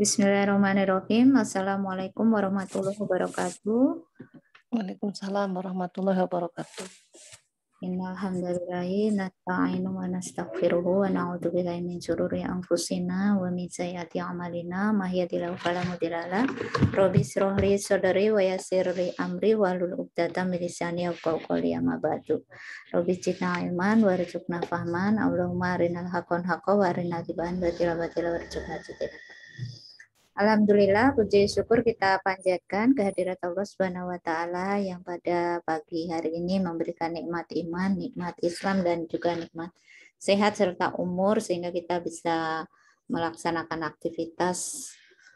Bismillahirrahmanirrahim. Assalamualaikum warahmatullahi wabarakatuh. Waalaikumsalam warahmatullahi wabarakatuh. Innalhamdulillahi nasta'inu wa nastaghfiruhu wa na'udzu billahi min syururi anfusina wa min sayyiati a'malina may yahdihillahu fala mudhillalah rabbi shrah li sadri wa yassir li amri wahlul 'uqdatam min lisani yafqahu qawli amma ya ba'du rabbi zidna ilman warzuqna fahman allahumma arinal haqqan haqqa wa arinal batila batila warzuqna jitila Alhamdulillah puji syukur kita panjatkan kehadirat Allah Subhanahu wa taala yang pada pagi hari ini memberikan nikmat iman, nikmat Islam dan juga nikmat sehat serta umur sehingga kita bisa melaksanakan aktivitas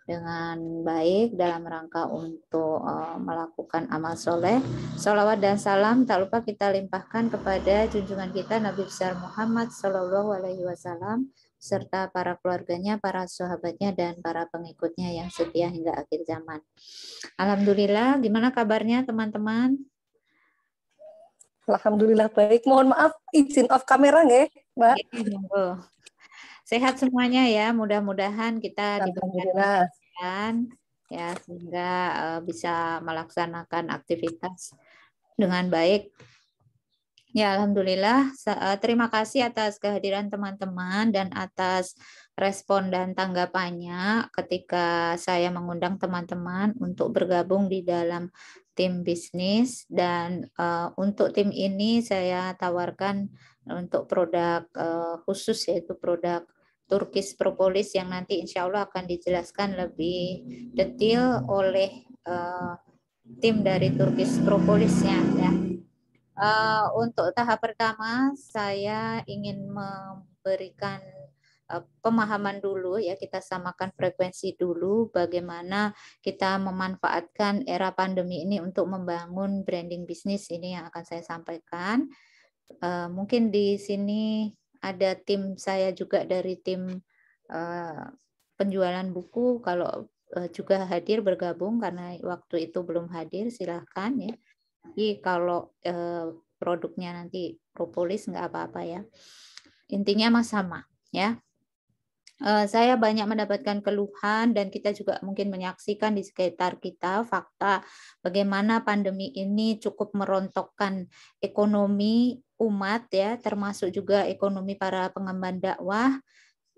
dengan baik dalam rangka untuk eh, melakukan amal soleh. Salawat dan salam tak lupa kita limpahkan kepada junjungan kita Nabi besar Muhammad Shallallahu Alaihi Wasallam serta para keluarganya, para sahabatnya, dan para pengikutnya yang setia hingga akhir zaman. Alhamdulillah, gimana kabarnya teman-teman? Alhamdulillah baik. Mohon maaf izin off kamera nggak, ya, Mbak? Iya, iya, iya. Sehat semuanya ya. Mudah-mudahan kita diberikan ya sehingga eh, bisa melaksanakan aktivitas dengan baik Ya, alhamdulillah. Eh, terima kasih atas kehadiran teman-teman dan atas respon dan tanggapannya ketika saya mengundang teman-teman untuk bergabung di dalam tim bisnis dan uh, untuk tim ini saya tawarkan untuk produk uh, khusus yaitu produk Turkish Propolis yang nanti insya Allah akan dijelaskan lebih detail oleh uh, tim dari Turkish Propolisnya ya. Uh, untuk tahap pertama, saya ingin memberikan uh, pemahaman dulu ya kita samakan frekuensi dulu bagaimana kita memanfaatkan era pandemi ini untuk membangun branding bisnis ini yang akan saya sampaikan uh, mungkin di sini ada tim saya juga dari tim uh, penjualan buku kalau juga hadir bergabung karena waktu itu belum hadir silahkan ya jadi kalau eh, produknya nanti propolis nggak apa-apa ya. Intinya mas sama ya. Eh, saya banyak mendapatkan keluhan dan kita juga mungkin menyaksikan di sekitar kita fakta bagaimana pandemi ini cukup merontokkan ekonomi umat ya termasuk juga ekonomi para pengemban dakwah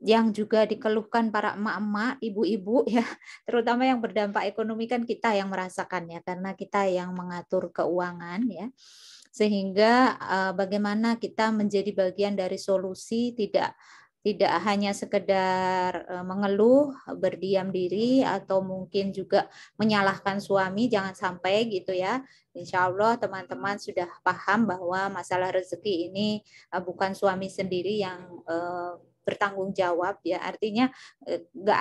yang juga dikeluhkan para emak-emak, ibu-ibu ya, terutama yang berdampak ekonomi kan kita yang merasakan ya, karena kita yang mengatur keuangan ya. Sehingga uh, bagaimana kita menjadi bagian dari solusi tidak tidak hanya sekedar eh, mengeluh, berdiam diri atau mungkin juga menyalahkan suami, jangan sampai gitu ya. Insya Allah teman-teman sudah paham bahwa masalah rezeki ini eh, bukan suami sendiri yang bertanggung jawab ya artinya eh, nggak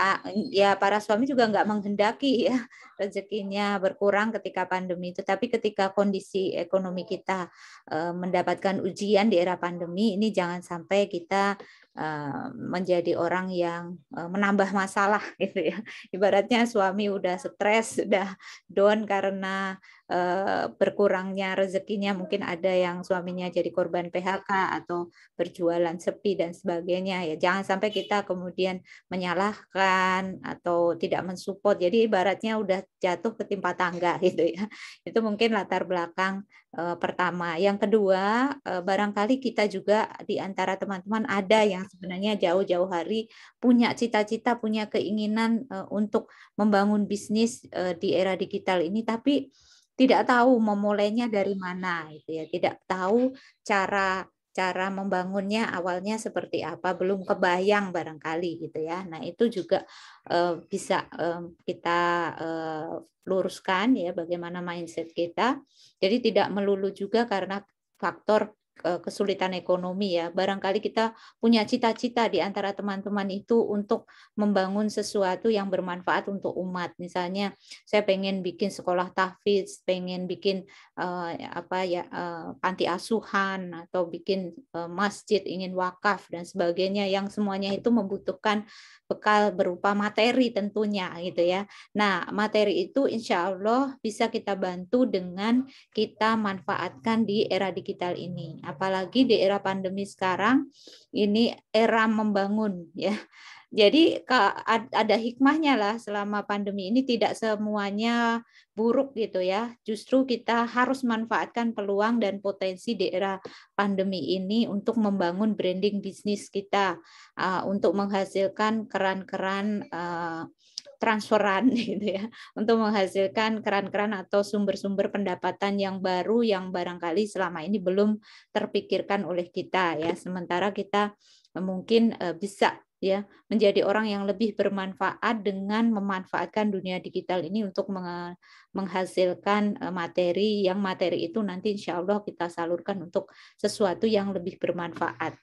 ya para suami juga nggak menghendaki ya rezekinya berkurang ketika pandemi itu tapi ketika kondisi ekonomi kita eh, mendapatkan ujian di era pandemi ini jangan sampai kita Eh, menjadi orang yang eh, menambah masalah gitu ya. Ibaratnya suami udah stres, sudah down karena eh, berkurangnya rezekinya mungkin ada yang suaminya jadi korban PHK atau berjualan sepi dan sebagainya ya. Jangan sampai kita kemudian menyalahkan atau tidak mensupport. Jadi ibaratnya udah jatuh ke timpa tangga gitu ya. Itu mungkin latar belakang pertama. Yang kedua, barangkali kita juga di antara teman-teman ada yang sebenarnya jauh-jauh hari punya cita-cita, punya keinginan eh, untuk membangun bisnis eh, di era digital ini, tapi tidak tahu memulainya dari mana, gitu ya. Tidak tahu cara cara membangunnya awalnya seperti apa belum kebayang barangkali gitu ya nah itu juga uh, bisa uh, kita uh, luruskan ya bagaimana mindset kita jadi tidak melulu juga karena faktor Eh, kesulitan ekonomi ya. Barangkali kita punya cita-cita di antara teman-teman itu untuk membangun sesuatu yang bermanfaat untuk umat. Misalnya saya pengen bikin sekolah tahfiz, pengen bikin uh, apa ya uh, panti asuhan atau bikin uh, masjid, ingin wakaf dan sebagainya yang semuanya itu membutuhkan bekal berupa materi tentunya gitu ya. Nah, materi itu insya Allah bisa kita bantu dengan kita manfaatkan di era digital ini apalagi di era pandemi sekarang ini era membangun ya. Jadi ada hikmahnya lah selama pandemi ini tidak semuanya buruk gitu ya. Justru kita harus manfaatkan peluang dan potensi di era pandemi ini untuk membangun branding bisnis kita ah, untuk menghasilkan keran-keran ah, transferan gitu ya untuk menghasilkan keran-keran atau sumber-sumber pendapatan yang baru yang barangkali selama ini belum terpikirkan oleh kita ya sementara kita eh, mungkin eh, bisa ya menjadi orang yang lebih bermanfaat dengan memanfaatkan dunia digital ini untuk menghasilkan eh, materi yang materi itu nanti insya Allah kita salurkan untuk sesuatu yang lebih bermanfaat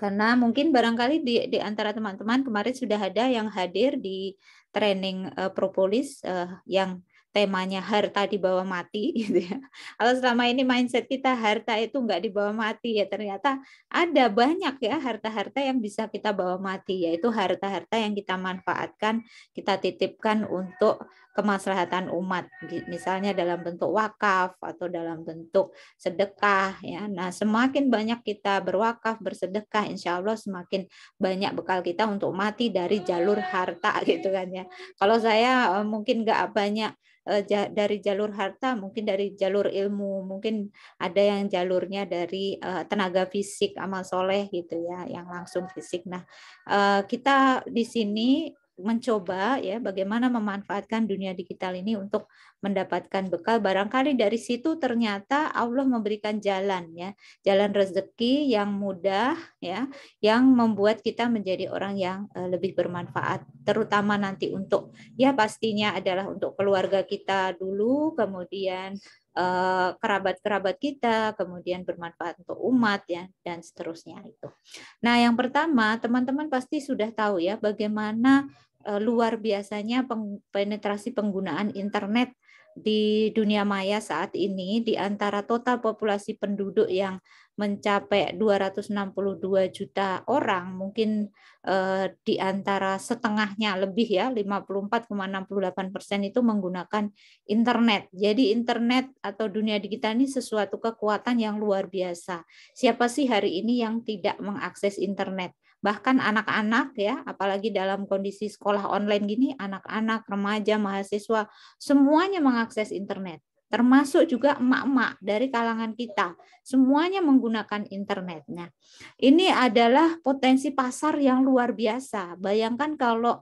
karena mungkin barangkali di, di antara teman-teman kemarin sudah ada yang hadir di training uh, propolis uh, yang temanya harta dibawa mati gitu ya. Kalau selama ini mindset kita harta itu nggak dibawa mati ya ternyata ada banyak ya harta-harta yang bisa kita bawa mati yaitu harta-harta yang kita manfaatkan, kita titipkan untuk kemaslahatan umat misalnya dalam bentuk wakaf atau dalam bentuk sedekah ya. Nah, semakin banyak kita berwakaf, bersedekah insyaallah semakin banyak bekal kita untuk mati dari jalur harta gitu kan ya. Kalau saya eh, mungkin enggak banyak Eh, dari jalur harta, mungkin dari jalur ilmu, mungkin ada yang jalurnya dari eh, tenaga fisik amal soleh gitu ya, yang langsung fisik. Nah, eh, kita di sini mencoba ya bagaimana memanfaatkan dunia digital ini untuk mendapatkan bekal barangkali dari situ ternyata Allah memberikan jalan ya jalan rezeki yang mudah ya yang membuat kita menjadi orang yang eh, lebih bermanfaat terutama nanti untuk ya pastinya adalah untuk keluarga kita dulu kemudian eh, kerabat-kerabat kita, kemudian bermanfaat untuk umat ya dan seterusnya itu. Nah, yang pertama teman-teman pasti sudah tahu ya bagaimana Eh, luar biasanya penetrasi penggunaan internet di dunia maya saat ini di antara total populasi penduduk yang mencapai 262 juta orang mungkin eh, di antara setengahnya lebih ya 54,68 persen itu menggunakan internet jadi internet atau dunia digital ini sesuatu kekuatan yang luar biasa siapa sih hari ini yang tidak mengakses internet bahkan anak-anak ya, apalagi dalam kondisi sekolah online gini, anak-anak, remaja, mahasiswa, semuanya mengakses internet termasuk juga emak-emak dari kalangan kita. Semuanya menggunakan internetnya. Ini adalah potensi pasar yang luar biasa. Bayangkan kalau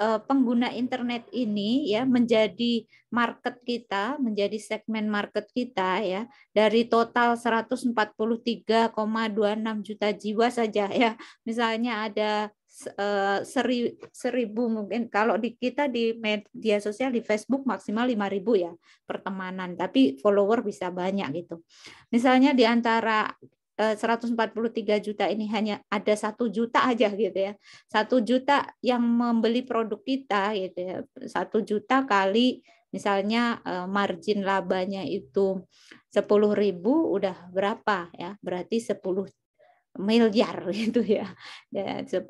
eh, pengguna internet ini ya menjadi market kita, menjadi segmen market kita ya dari total 143,26 juta jiwa saja ya. Misalnya ada Eh, seri, seribu mungkin kalau di kita di media sosial di Facebook maksimal 5000 ya pertemanan tapi follower bisa banyak gitu misalnya di antara 143 eh, juta ini hanya ada satu juta aja gitu ya satu juta yang membeli produk kita gitu ya satu juta kali misalnya eh, margin labanya itu 10.000 udah berapa ya berarti 10 miliar gitu ya. ya 10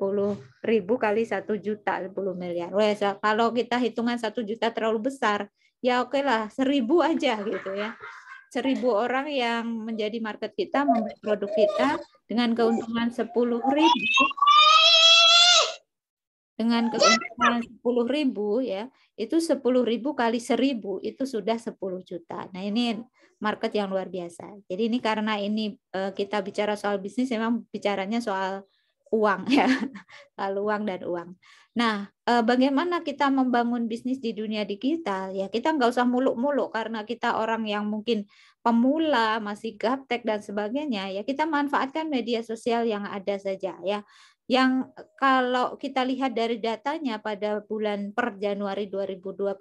ribu kali satu juta 10 miliar. Wes kalau kita hitungan satu juta terlalu besar, ya oke lah seribu aja gitu ya. Seribu orang yang menjadi market kita, membeli produk kita dengan keuntungan sepuluh ribu dengan keuntungan sepuluh ribu ya itu 10.000 kali seribu itu sudah 10 juta. Nah, ini market yang luar biasa. Jadi ini karena ini eh, kita bicara soal bisnis memang bicaranya soal uang ya. Soal uang dan uang. Nah, eh, bagaimana kita membangun bisnis di dunia digital? Ya, kita nggak usah muluk-muluk karena kita orang yang mungkin pemula, masih gaptek dan sebagainya. Ya, kita manfaatkan media sosial yang ada saja ya yang kalau kita lihat dari datanya pada bulan per Januari 2021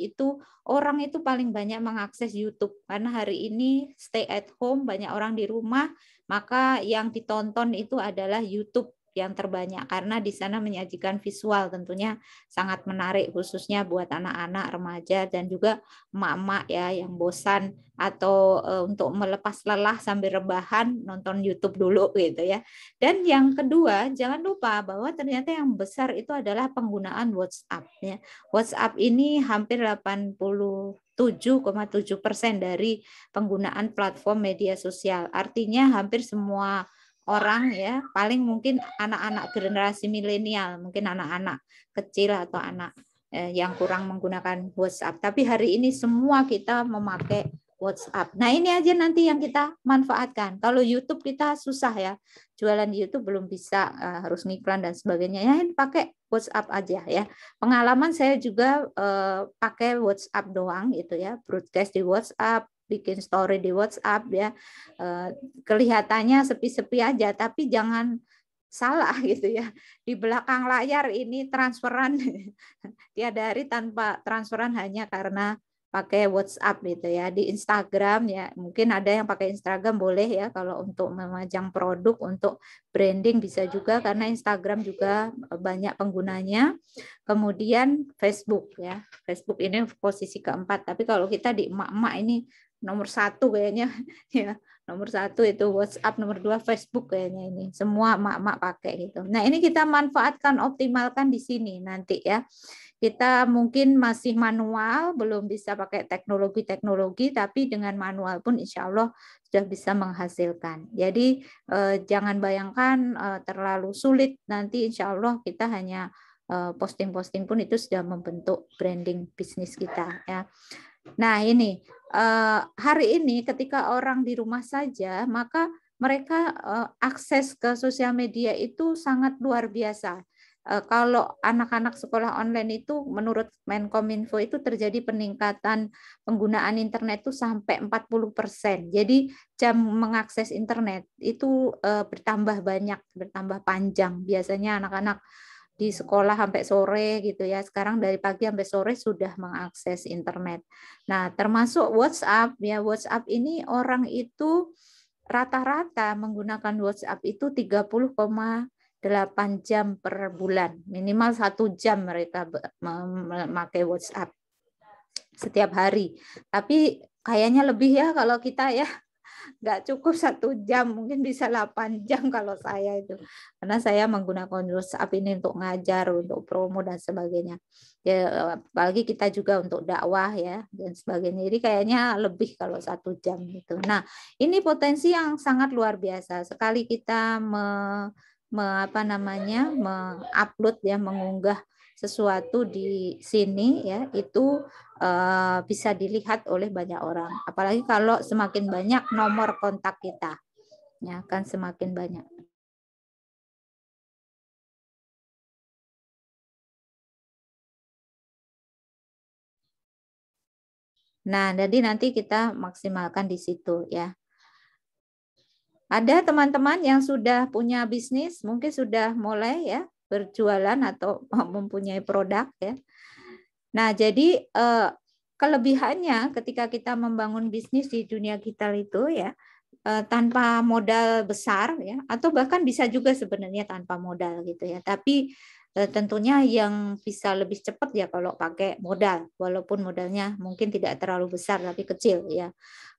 itu orang itu paling banyak mengakses YouTube karena hari ini stay at home banyak orang di rumah maka yang ditonton itu adalah YouTube yang terbanyak karena di sana menyajikan visual tentunya sangat menarik khususnya buat anak-anak remaja dan juga emak-emak ya yang bosan atau e, untuk melepas lelah sambil rebahan nonton YouTube dulu gitu ya. Dan yang kedua jangan lupa bahwa ternyata yang besar itu adalah penggunaan WhatsApp ya. WhatsApp ini hampir 80 7,7 persen dari penggunaan platform media sosial. Artinya hampir semua orang ya paling mungkin anak-anak generasi milenial mungkin anak-anak kecil atau anak eh, yang kurang menggunakan WhatsApp tapi hari ini semua kita memakai WhatsApp nah ini aja nanti yang kita manfaatkan kalau YouTube kita susah ya jualan YouTube belum bisa eh, harus ngiklan dan sebagainya ya ini pakai WhatsApp aja ya pengalaman saya juga eh, pakai WhatsApp doang gitu ya broadcast di WhatsApp bikin story di WhatsApp ya eh, kelihatannya sepi-sepi aja tapi jangan salah gitu ya di belakang layar ini transferan tiada hari tanpa transferan hanya karena pakai WhatsApp gitu ya di Instagram ya mungkin ada yang pakai Instagram boleh ya kalau untuk memajang produk untuk branding bisa juga karena Instagram juga eh, banyak penggunanya kemudian Facebook ya Facebook ini posisi keempat tapi kalau kita di emak-emak ini nomor satu kayaknya ya nomor satu itu WhatsApp nomor dua Facebook kayaknya ini semua mak-mak pakai gitu nah ini kita manfaatkan optimalkan di sini nanti ya kita mungkin masih manual belum bisa pakai teknologi-teknologi tapi dengan manual pun insya Allah sudah bisa menghasilkan jadi eh, jangan bayangkan eh, terlalu sulit nanti insya Allah kita hanya eh, posting-posting pun itu sudah membentuk branding bisnis kita ya Nah, ini eh, hari ini ketika orang di rumah saja, maka mereka eh, akses ke sosial media itu sangat luar biasa. Eh, kalau anak-anak sekolah online itu menurut Menkominfo itu terjadi peningkatan penggunaan internet itu sampai 40%. Jadi jam mengakses internet itu bertambah banyak, bertambah panjang. Biasanya anak-anak di sekolah sampai sore gitu ya. Sekarang dari pagi sampai sore sudah mengakses internet. Nah, termasuk WhatsApp ya. WhatsApp ini orang itu rata-rata menggunakan WhatsApp itu 30,8 jam per bulan. Minimal satu jam mereka memakai WhatsApp setiap hari. Tapi kayaknya lebih ya kalau kita ya nggak cukup satu jam mungkin bisa 8 jam kalau saya itu karena saya menggunakan WhatsApp ini untuk ngajar untuk promo dan sebagainya ya apalagi kita juga untuk dakwah ya dan sebagainya jadi kayaknya lebih kalau satu jam gitu nah ini potensi yang sangat luar biasa sekali kita me, me apa namanya mengupload ya mengunggah sesuatu di sini ya itu uh, bisa dilihat oleh banyak orang. Apalagi kalau semakin banyak nomor kontak kita, ya akan semakin banyak. Nah, jadi nanti kita maksimalkan di situ ya. Ada teman-teman yang sudah punya bisnis, mungkin sudah mulai ya berjualan atau mempunyai produk ya. Nah, jadi eh, kelebihannya ketika kita membangun bisnis di dunia digital itu ya eh, tanpa modal besar ya atau bahkan bisa juga sebenarnya tanpa modal gitu ya. Tapi Eh, tentunya yang bisa lebih cepat ya kalau pakai modal walaupun modalnya mungkin tidak terlalu besar tapi kecil ya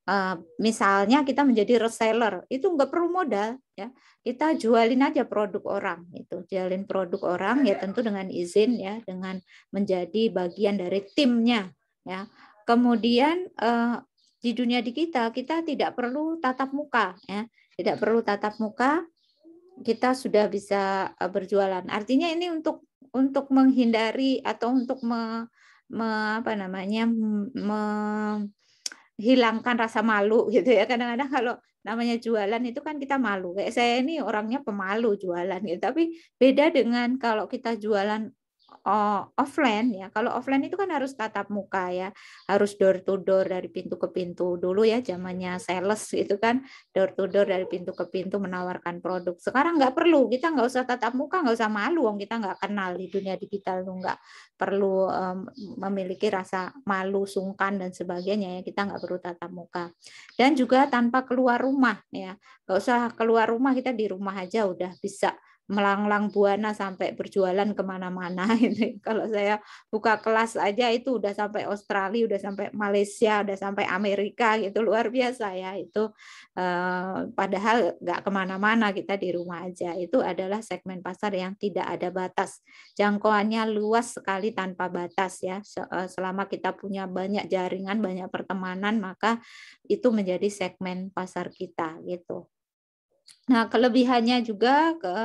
eh, misalnya kita menjadi reseller itu nggak perlu modal ya kita jualin aja produk orang itu jualin produk orang ya tentu dengan izin ya dengan menjadi bagian dari timnya ya kemudian eh, di dunia digital kita tidak perlu tatap muka ya tidak perlu tatap muka kita sudah bisa eh, berjualan. Artinya ini untuk untuk menghindari atau untuk me, me, apa namanya menghilangkan rasa malu gitu ya. Kadang-kadang kalau namanya jualan itu kan kita malu. Kayak saya ini orangnya pemalu jualan gitu. Tapi beda dengan kalau kita jualan uh, offline ya. Kalau offline itu kan harus tatap muka ya, harus door to door dari pintu ke pintu dulu ya, zamannya sales gitu kan door to door dari pintu ke pintu menawarkan produk. Sekarang nggak perlu, kita nggak usah tatap muka, nggak usah malu, wong kita nggak kenal di dunia digital tuh nggak perlu um, memiliki rasa malu, sungkan dan sebagainya ya, kita nggak perlu tatap muka. Dan juga tanpa keluar rumah ya, nggak usah keluar rumah kita di rumah aja udah bisa melanglang buana sampai berjualan kemana-mana ini kalau saya buka kelas aja itu udah sampai Australia udah sampai Malaysia udah sampai Amerika gitu luar biasa ya itu eh, padahal nggak kemana-mana kita di rumah aja itu adalah segmen pasar yang tidak ada batas jangkauannya luas sekali tanpa batas ya eh, selama kita punya banyak jaringan banyak pertemanan maka itu menjadi segmen pasar kita gitu Nah, kelebihannya juga ke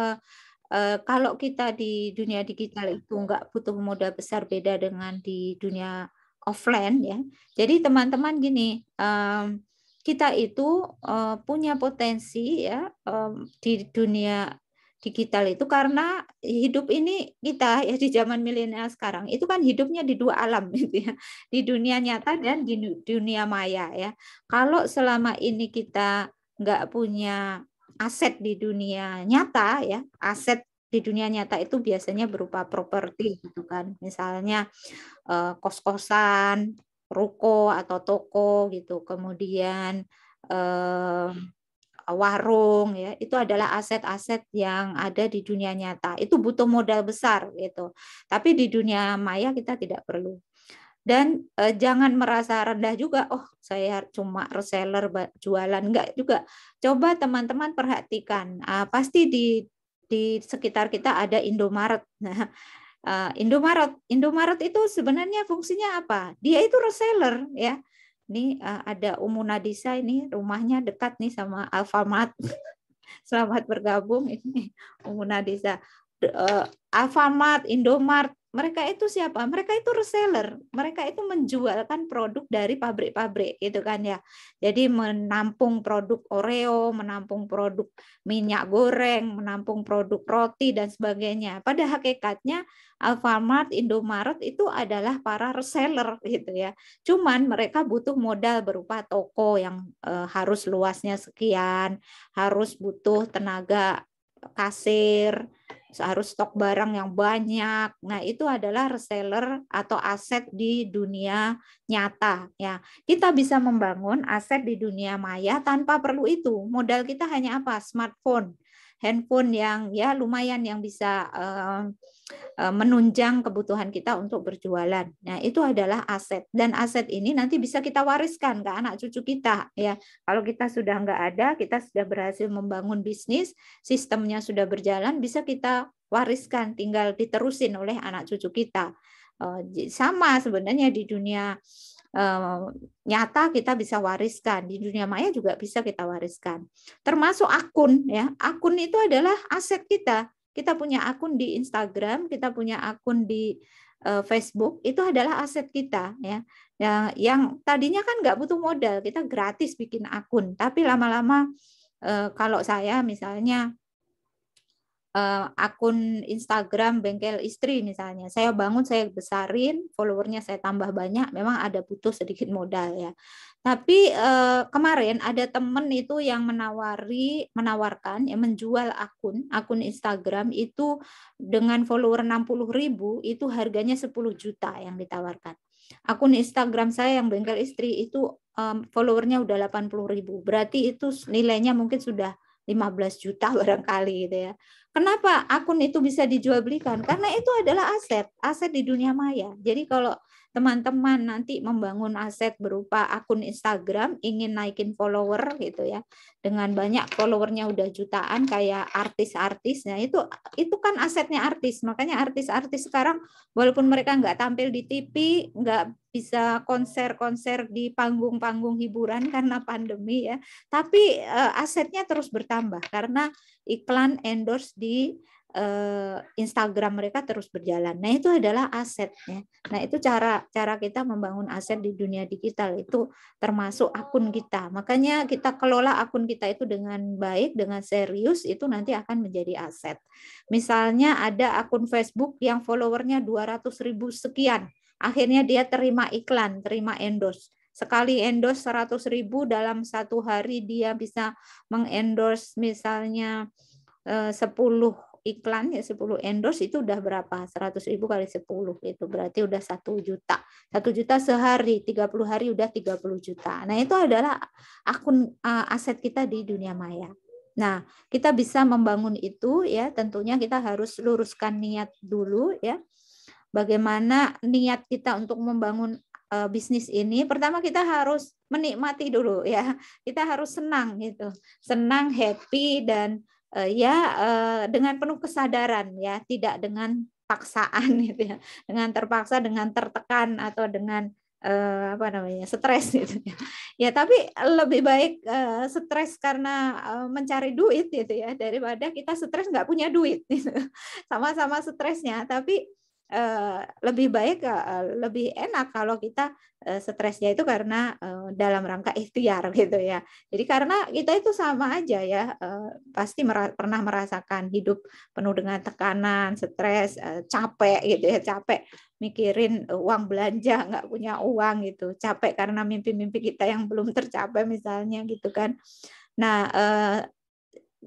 Uh, kalau kita di dunia digital itu nggak butuh modal besar beda dengan di dunia offline ya. Jadi teman-teman gini, um, kita itu uh, punya potensi ya um, di dunia digital itu karena hidup ini kita ya di zaman milenial sekarang itu kan hidupnya di dua alam gitu ya di dunia nyata dan di dunia maya ya kalau selama ini kita nggak punya aset di dunia nyata ya aset di dunia nyata itu biasanya berupa properti gitu kan misalnya eh, kos-kosan ruko atau toko gitu kemudian eh, warung ya itu adalah aset-aset yang ada di dunia nyata itu butuh modal besar gitu tapi di dunia maya kita tidak perlu dan eh, jangan merasa rendah juga oh saya cuma reseller jualan enggak juga coba teman-teman perhatikan uh, pasti di di sekitar kita ada Indomaret nah uh, Indomaret Indomaret itu sebenarnya fungsinya apa dia itu reseller ya ini uh, ada Umu Nadisa ini rumahnya dekat nih sama Alfamart selamat bergabung ini Umu Nadisa uh, Alfamart, Indomart, mereka itu siapa? Mereka itu reseller, mereka itu menjualkan produk dari pabrik-pabrik gitu kan ya. Jadi menampung produk Oreo, menampung produk minyak goreng, menampung produk roti dan sebagainya. Pada hakikatnya Alfamart, Indomaret itu adalah para reseller gitu ya. Cuman mereka butuh modal berupa toko yang eh, harus luasnya sekian, harus butuh tenaga kasir, harus stok barang yang banyak. Nah, itu adalah reseller atau aset di dunia nyata ya. Kita bisa membangun aset di dunia maya tanpa perlu itu. Modal kita hanya apa? Smartphone handphone yang ya lumayan yang bisa menunjang kebutuhan kita untuk berjualan. Nah, itu adalah aset dan aset ini nanti bisa kita wariskan ke anak cucu kita ya. Kalau kita sudah nggak ada, kita sudah berhasil membangun bisnis, sistemnya sudah berjalan, bisa kita wariskan tinggal diterusin oleh anak cucu kita eh, sama sebenarnya di dunia nyata kita bisa wariskan di dunia maya juga bisa kita wariskan termasuk akun ya akun itu adalah aset kita kita punya akun di Instagram kita punya akun di eh, Facebook itu adalah aset kita ya yang, yang tadinya kan nggak butuh modal kita gratis bikin akun tapi lama-lama eh, kalau saya misalnya uh, akun Instagram bengkel istri misalnya. Saya bangun, saya besarin, followernya saya tambah banyak, memang ada butuh sedikit modal ya. Tapi uh, kemarin ada temen itu yang menawari, menawarkan, yang menjual akun, akun Instagram itu dengan follower 60 ribu itu harganya 10 juta yang ditawarkan. Akun Instagram saya yang bengkel istri itu um, followernya udah 80 ribu, berarti itu nilainya mungkin sudah 15 juta barangkali gitu ya. Kenapa akun itu bisa dijual belikan? Karena itu adalah aset, aset di dunia maya. Jadi kalau teman-teman nanti membangun aset berupa akun Instagram, ingin naikin follower gitu ya, dengan banyak followernya udah jutaan kayak artis-artisnya itu itu kan asetnya artis. Makanya artis-artis sekarang walaupun mereka nggak tampil di TV, nggak bisa konser-konser di panggung-panggung hiburan karena pandemi ya, tapi eh, asetnya terus bertambah karena iklan endorse di uh, Instagram mereka terus berjalan. Nah itu adalah asetnya. Nah itu cara cara kita membangun aset di dunia digital itu termasuk akun kita. Makanya kita kelola akun kita itu dengan baik, dengan serius itu nanti akan menjadi aset. Misalnya ada akun Facebook yang followernya 200 ribu sekian, akhirnya dia terima iklan, terima endorse sekali endorse 100 ribu dalam satu hari dia bisa mengendorse misalnya 10 eh, iklan ya 10 endorse itu udah berapa 100 ribu kali 10 itu berarti udah satu juta satu juta sehari 30 hari udah 30 juta nah itu adalah akun eh, aset kita di dunia maya Nah, kita bisa membangun itu ya, tentunya kita harus luruskan niat dulu ya. Bagaimana niat kita untuk membangun Eh, bisnis ini, pertama kita harus menikmati dulu ya. Kita harus senang gitu. Senang, happy dan uh, ya uh, dengan penuh kesadaran ya, tidak dengan paksaan gitu ya. Dengan terpaksa, dengan tertekan atau dengan uh, apa namanya? stres gitu ya. Ya, tapi lebih baik uh, stres karena uh, mencari duit gitu ya daripada kita stres nggak punya duit gitu. Sama-sama stresnya, tapi Eh, lebih baik eh, eh, lebih enak kalau kita stresnya itu karena dalam rangka ikhtiar gitu ya jadi karena kita itu sama aja ya pasti pernah merasakan hidup penuh dengan tekanan stres capek gitu ya capek mikirin uang belanja nggak punya uang gitu capek karena mimpi-mimpi kita yang belum tercapai misalnya gitu kan nah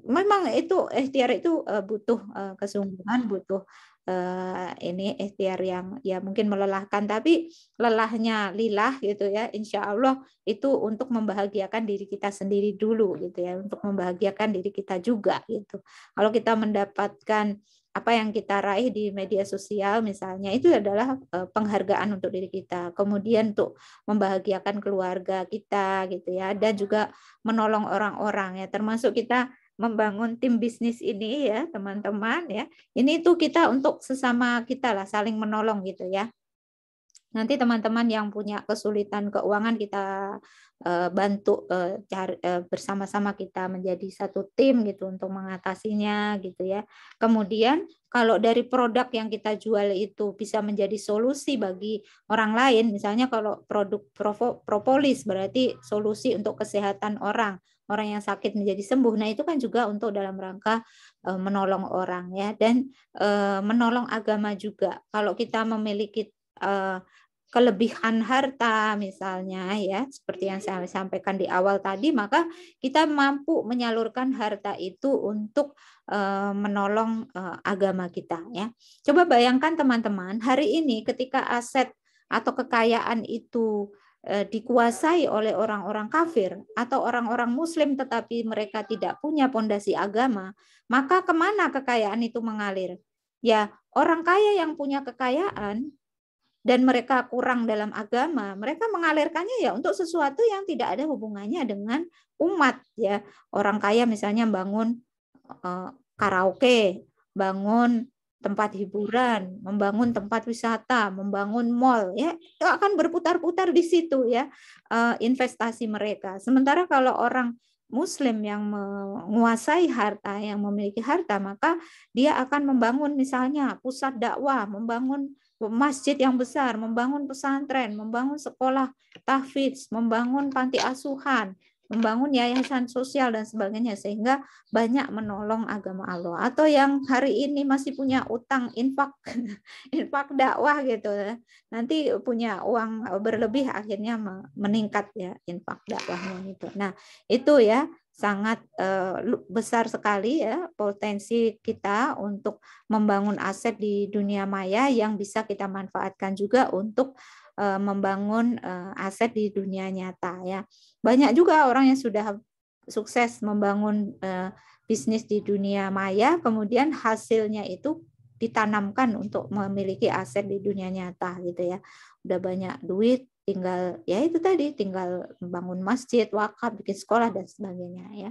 memang itu ikhtiar itu butuh kesungguhan butuh uh, ini ikhtiar yang ya mungkin melelahkan tapi lelahnya lilah gitu ya insya Allah itu untuk membahagiakan diri kita sendiri dulu gitu ya untuk membahagiakan diri kita juga gitu kalau kita mendapatkan apa yang kita raih di media sosial misalnya itu adalah eh, penghargaan untuk diri kita kemudian untuk membahagiakan keluarga kita gitu ya dan juga menolong orang-orang ya termasuk kita membangun tim bisnis ini ya teman-teman ya. Ini itu kita untuk sesama kita lah saling menolong gitu ya. Nanti teman-teman yang punya kesulitan keuangan kita uh, bantu uh, cari uh, bersama-sama kita menjadi satu tim gitu untuk mengatasinya gitu ya. Kemudian kalau dari produk yang kita jual itu bisa menjadi solusi bagi orang lain, misalnya kalau produk propolis berarti solusi untuk kesehatan orang orang yang sakit menjadi sembuh. Nah, itu kan juga untuk dalam rangka uh, menolong orang ya dan uh, menolong agama juga. Kalau kita memiliki uh, kelebihan harta misalnya ya seperti yang saya sampaikan di awal tadi maka kita mampu menyalurkan harta itu untuk uh, menolong uh, agama kita ya coba bayangkan teman-teman hari ini ketika aset atau kekayaan itu Eh, dikuasai oleh orang-orang kafir atau orang-orang muslim tetapi mereka tidak punya pondasi agama, maka kemana kekayaan itu mengalir? Ya, orang kaya yang punya kekayaan dan mereka kurang dalam agama, mereka mengalirkannya ya untuk sesuatu yang tidak ada hubungannya dengan umat ya. Orang kaya misalnya bangun eh, karaoke, bangun tempat hiburan, membangun tempat wisata, membangun mall, ya itu akan berputar-putar di situ ya eh, investasi mereka. Sementara kalau orang Muslim yang menguasai harta, yang memiliki harta, maka dia akan membangun misalnya pusat dakwah, membangun masjid yang besar, membangun pesantren, membangun sekolah tahfidz, membangun panti asuhan, membangun yayasan sosial dan sebagainya sehingga banyak menolong agama Allah atau yang hari ini masih punya utang infak infak dakwah gitu nanti punya uang berlebih akhirnya meningkat ya infak dakwahnya gitu nah itu ya sangat uh, besar sekali ya potensi kita untuk membangun aset di dunia maya yang bisa kita manfaatkan juga untuk uh, membangun uh, aset di dunia nyata ya. Banyak juga orang yang sudah sukses membangun uh, bisnis di dunia maya kemudian hasilnya itu ditanamkan untuk memiliki aset di dunia nyata gitu ya. Udah banyak duit tinggal ya itu tadi tinggal membangun masjid, wakaf, bikin sekolah dan sebagainya ya.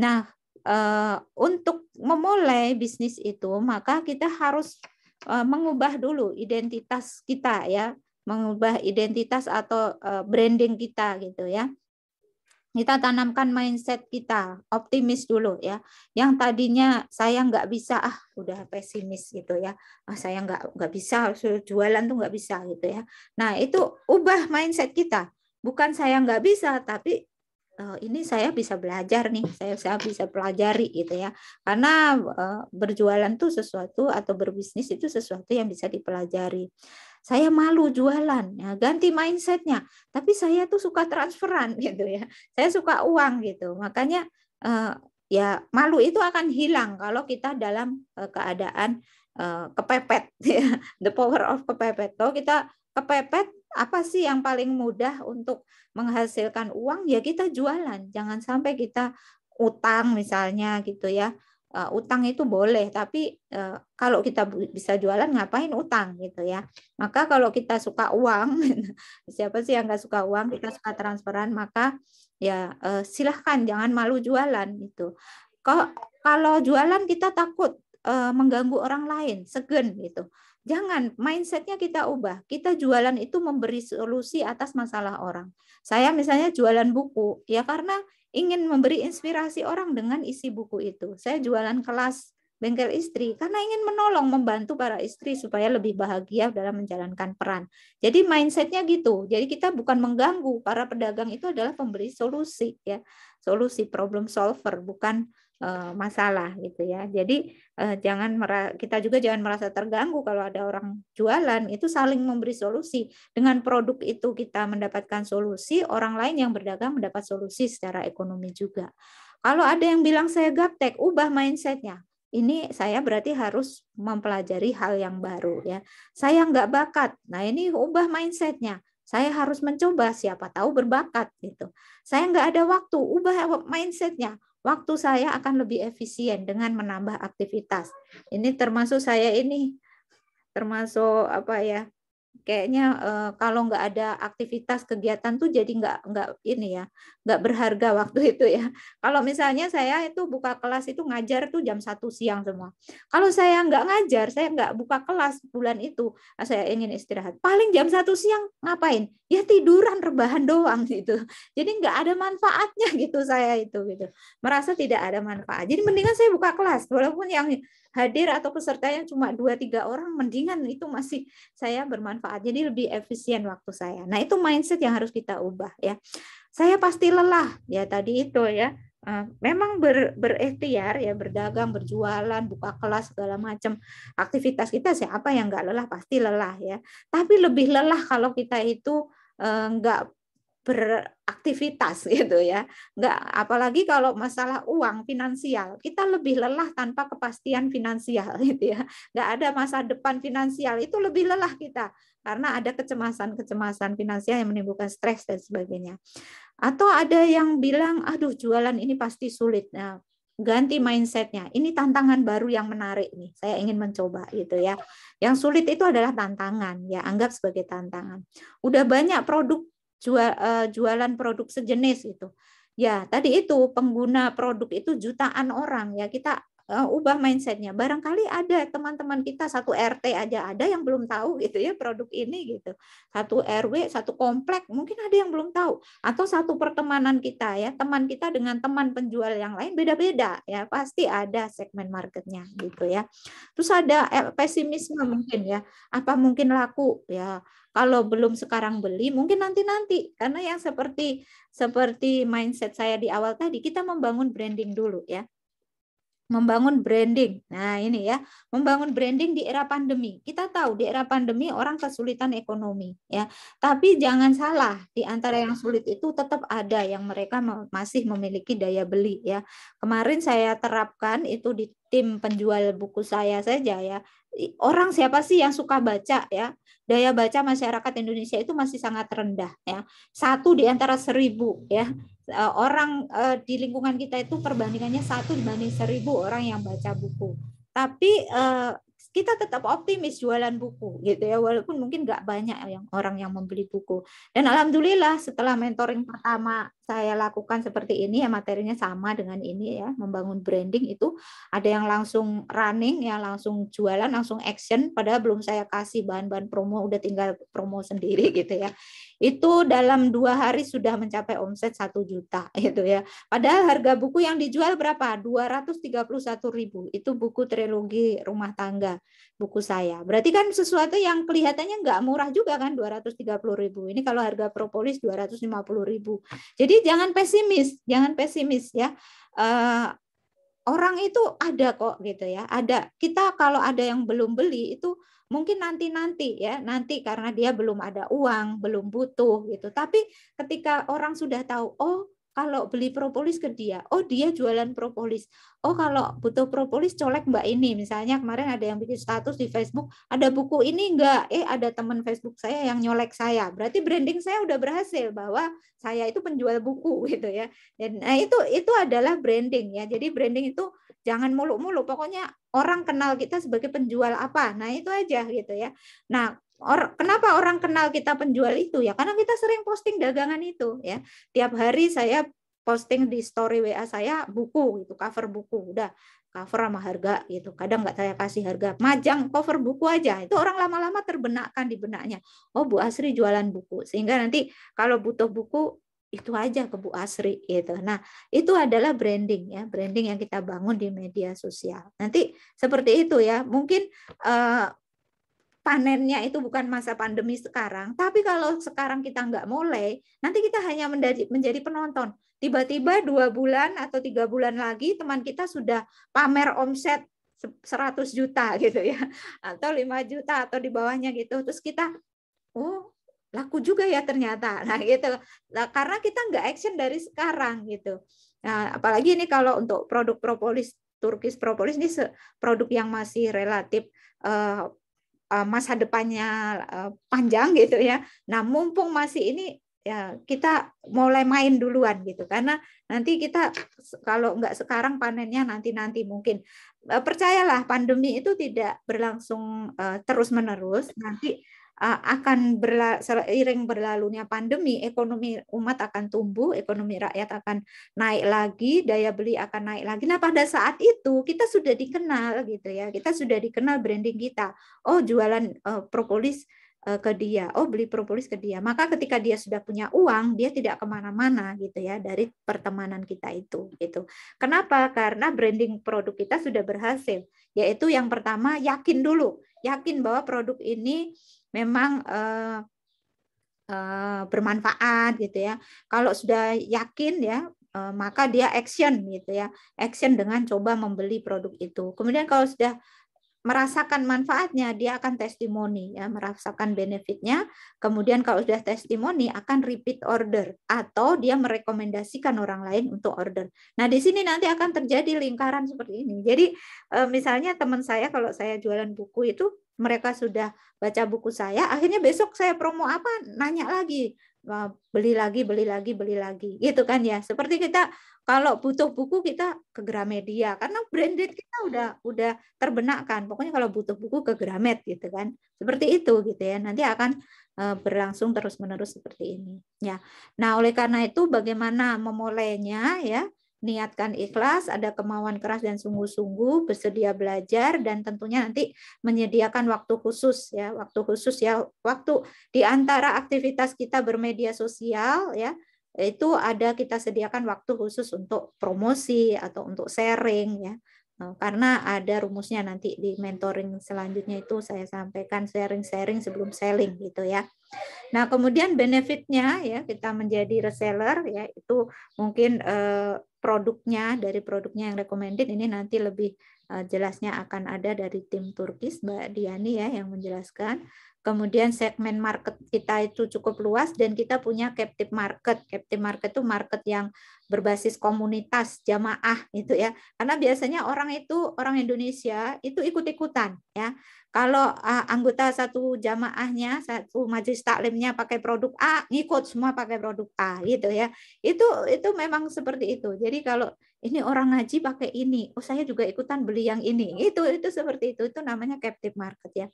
Nah, uh, untuk memulai bisnis itu maka kita harus Eh, mengubah dulu identitas kita ya, mengubah identitas atau eh, branding kita gitu ya. Kita tanamkan mindset kita, optimis dulu ya. Yang tadinya saya nggak bisa, ah udah pesimis gitu ya. Ah, saya nggak nggak bisa jualan tuh nggak bisa gitu ya. Nah itu ubah mindset kita bukan saya nggak bisa, tapi Eh, ini saya bisa belajar nih, saya, saya bisa pelajari gitu ya. Karena eh, berjualan tuh sesuatu atau berbisnis itu sesuatu yang bisa dipelajari. Saya malu jualan, ya, ganti mindsetnya. Tapi saya tuh suka transferan gitu ya. Saya suka uang gitu. Makanya uh, ya malu itu akan hilang kalau kita dalam uh, keadaan uh, kepepet, ya, the power of kepepet. Kalau kita kepepet apa sih yang paling mudah untuk menghasilkan uang ya kita jualan jangan sampai kita utang misalnya gitu ya uh, utang itu boleh tapi uh, kalau kita bisa jualan ngapain utang gitu ya maka kalau kita suka uang siapa sih yang nggak suka uang kita suka transferan maka ya uh, silahkan jangan malu jualan gitu kalau jualan kita takut uh, mengganggu orang lain segen gitu Jangan mindsetnya kita ubah. Kita jualan itu memberi solusi atas masalah orang. Saya misalnya jualan buku, ya karena ingin memberi inspirasi orang dengan isi buku itu. Saya jualan kelas bengkel istri karena ingin menolong membantu para istri supaya lebih bahagia dalam menjalankan peran. Jadi mindsetnya gitu. Jadi kita bukan mengganggu para pedagang itu adalah pemberi solusi ya, solusi problem solver bukan Eh, masalah gitu ya. Jadi eh, jangan kita juga jangan merasa terganggu kalau ada orang jualan itu saling memberi solusi. Dengan produk itu kita mendapatkan solusi, orang lain yang berdagang mendapat solusi secara ekonomi juga. Kalau ada yang bilang saya gaptek, ubah mindsetnya ini saya berarti harus mempelajari hal yang baru ya. Saya nggak bakat. Nah ini ubah mindsetnya. Saya harus mencoba siapa tahu berbakat gitu. Saya nggak ada waktu, ubah mindsetnya waktu saya akan lebih efisien dengan menambah aktivitas. Ini termasuk saya ini termasuk apa ya kayaknya uh, kalau nggak ada aktivitas kegiatan tuh jadi nggak nggak ini ya nggak berharga waktu itu ya kalau misalnya saya itu buka kelas itu ngajar tuh jam satu siang semua kalau saya nggak ngajar saya nggak buka kelas bulan itu ah, saya ingin istirahat paling jam satu siang ngapain ya tiduran rebahan doang gitu jadi nggak ada manfaatnya gitu saya itu gitu merasa tidak ada manfaat jadi mendingan saya buka kelas walaupun yang hadir atau peserta yang cuma dua tiga orang mendingan itu masih saya bermanfaat jadi lebih efisien waktu saya nah itu mindset yang harus kita ubah ya saya pasti lelah ya tadi itu ya eh, memang ber, berikhtiar ya berdagang berjualan buka kelas segala macam aktivitas kita siapa yang nggak lelah pasti lelah ya tapi lebih lelah kalau kita itu eh, nggak beraktivitas gitu ya. Enggak apalagi kalau masalah uang finansial, kita lebih lelah tanpa kepastian finansial gitu ya. Enggak ada masa depan finansial itu lebih lelah kita karena ada kecemasan-kecemasan finansial yang menimbulkan stres dan sebagainya. Atau ada yang bilang aduh jualan ini pasti sulit. Nah, ganti mindsetnya. Ini tantangan baru yang menarik nih. Saya ingin mencoba gitu ya. Yang sulit itu adalah tantangan ya, anggap sebagai tantangan. Udah banyak produk jual, uh, jualan produk sejenis itu. Ya, tadi itu pengguna produk itu jutaan orang ya. Kita uh, ubah mindsetnya. Barangkali ada teman-teman kita satu RT aja ada yang belum tahu gitu ya produk ini gitu. Satu RW, satu komplek mungkin ada yang belum tahu. Atau satu pertemanan kita ya, teman kita dengan teman penjual yang lain beda-beda ya. Pasti ada segmen marketnya gitu ya. Terus ada eh, pesimisme mungkin ya. Apa mungkin laku ya? Kalau belum sekarang beli, mungkin nanti-nanti. Karena yang seperti seperti mindset saya di awal tadi, kita membangun branding dulu ya membangun branding. Nah, ini ya, membangun branding di era pandemi. Kita tahu di era pandemi orang kesulitan ekonomi ya. Tapi jangan salah, di antara yang sulit itu tetap ada yang mereka masih memiliki daya beli ya. Kemarin saya terapkan itu di tim penjual buku saya saja ya. Orang siapa sih yang suka baca ya? Daya baca masyarakat Indonesia itu masih sangat rendah ya. Satu di antara seribu ya. Eh, orang uh, di lingkungan kita itu perbandingannya satu dibanding seribu orang yang baca buku. Tapi uh, kita tetap optimis jualan buku gitu ya walaupun mungkin nggak banyak yang orang yang membeli buku dan alhamdulillah setelah mentoring pertama saya lakukan seperti ini ya materinya sama dengan ini ya membangun branding itu ada yang langsung running yang langsung jualan langsung action padahal belum saya kasih bahan-bahan promo udah tinggal promo sendiri gitu ya itu dalam dua hari sudah mencapai omset satu juta gitu ya. Padahal harga buku yang dijual berapa? satu ribu. Itu buku trilogi rumah tangga buku saya. Berarti kan sesuatu yang kelihatannya nggak murah juga kan puluh ribu. Ini kalau harga propolis puluh ribu. Jadi jangan pesimis, jangan pesimis ya. Uh, orang itu ada kok gitu ya. Ada. Kita kalau ada yang belum beli itu mungkin nanti-nanti ya, nanti karena dia belum ada uang, belum butuh gitu. Tapi ketika orang sudah tahu, oh kalau beli propolis ke dia, oh dia jualan propolis. Oh kalau butuh propolis colek mbak ini, misalnya kemarin ada yang bikin status di Facebook, ada buku ini enggak, eh ada teman Facebook saya yang nyolek saya. Berarti branding saya udah berhasil bahwa saya itu penjual buku gitu ya. Dan nah, itu itu adalah branding ya. Jadi branding itu jangan muluk-muluk, pokoknya orang kenal kita sebagai penjual apa. Nah, itu aja gitu ya. Nah, Or, kenapa orang kenal kita penjual itu ya karena kita sering posting dagangan itu ya tiap hari saya posting di story WA saya buku gitu cover buku udah cover sama harga gitu kadang nggak saya kasih harga majang cover buku aja itu orang lama-lama terbenakkan di benaknya oh Bu Asri jualan buku sehingga nanti kalau butuh buku itu aja ke Bu Asri gitu. Nah, itu adalah branding ya, branding yang kita bangun di media sosial. Nanti seperti itu ya. Mungkin eh, panennya itu bukan masa pandemi sekarang, tapi kalau sekarang kita nggak mulai, nanti kita hanya menjadi, menjadi penonton. Tiba-tiba dua bulan atau tiga bulan lagi teman kita sudah pamer omset 100 juta gitu ya atau 5 juta atau di bawahnya gitu terus kita oh laku juga ya ternyata. Nah gitu. Nah, karena kita nggak action dari sekarang gitu. Nah, apalagi ini kalau untuk produk propolis Turkish propolis ini produk yang masih relatif uh, masa depannya eh, panjang gitu ya. Nah mumpung masih ini ya kita mulai main duluan gitu karena nanti kita kalau nggak sekarang panennya nanti nanti mungkin percayalah pandemi itu tidak berlangsung terus menerus nanti akan berla, seiring berlalunya pandemi, ekonomi umat akan tumbuh, ekonomi rakyat akan naik lagi, daya beli akan naik lagi. Nah pada saat itu kita sudah dikenal gitu ya, kita sudah dikenal branding kita. Oh jualan uh, propolis uh, ke dia, oh beli propolis ke dia. Maka ketika dia sudah punya uang, dia tidak kemana-mana gitu ya dari pertemanan kita itu. Gitu. Kenapa? Karena branding produk kita sudah berhasil. Yaitu yang pertama yakin dulu, yakin bahwa produk ini memang uh, uh, bermanfaat gitu ya. Kalau sudah yakin ya uh, maka dia action gitu ya. Action dengan coba membeli produk itu. Kemudian kalau sudah merasakan manfaatnya dia akan testimoni ya merasakan benefitnya kemudian kalau sudah testimoni akan repeat order atau dia merekomendasikan orang lain untuk order nah di sini nanti akan terjadi lingkaran seperti ini jadi misalnya teman saya kalau saya jualan buku itu mereka sudah baca buku saya, akhirnya besok saya promo apa, nanya lagi, beli lagi, beli lagi, beli lagi, gitu kan ya. Seperti kita kalau butuh buku kita ke Gramedia, karena branded kita udah udah terbenakkan. Pokoknya kalau butuh buku ke Gramet gitu kan, seperti itu gitu ya. Nanti akan eh, berlangsung terus menerus seperti ini. Ya. Nah oleh karena itu bagaimana memulainya ya niatkan ikhlas, ada kemauan keras dan sungguh-sungguh, bersedia belajar dan tentunya nanti menyediakan waktu khusus ya, waktu khusus ya, waktu di antara aktivitas kita bermedia sosial ya, itu ada kita sediakan waktu khusus untuk promosi atau untuk sharing ya. Oh, karena ada rumusnya nanti di mentoring selanjutnya itu saya sampaikan sharing-sharing sebelum selling gitu ya. Nah, kemudian benefitnya ya kita menjadi reseller ya itu mungkin eh, produknya dari produknya yang recommended ini nanti lebih eh, jelasnya akan ada dari tim Turkis Mbak Diani ya yang menjelaskan. Kemudian segmen market kita itu cukup luas dan kita punya captive market. Captive market itu market yang berbasis komunitas jamaah itu ya karena biasanya orang itu orang Indonesia itu ikut-ikutan ya kalau uh, anggota satu jamaahnya satu majelis taklimnya pakai produk A ngikut semua pakai produk A gitu ya itu itu memang seperti itu jadi kalau ini orang ngaji pakai ini, oh saya juga ikutan beli yang ini. Itu itu seperti itu, itu namanya captive market ya.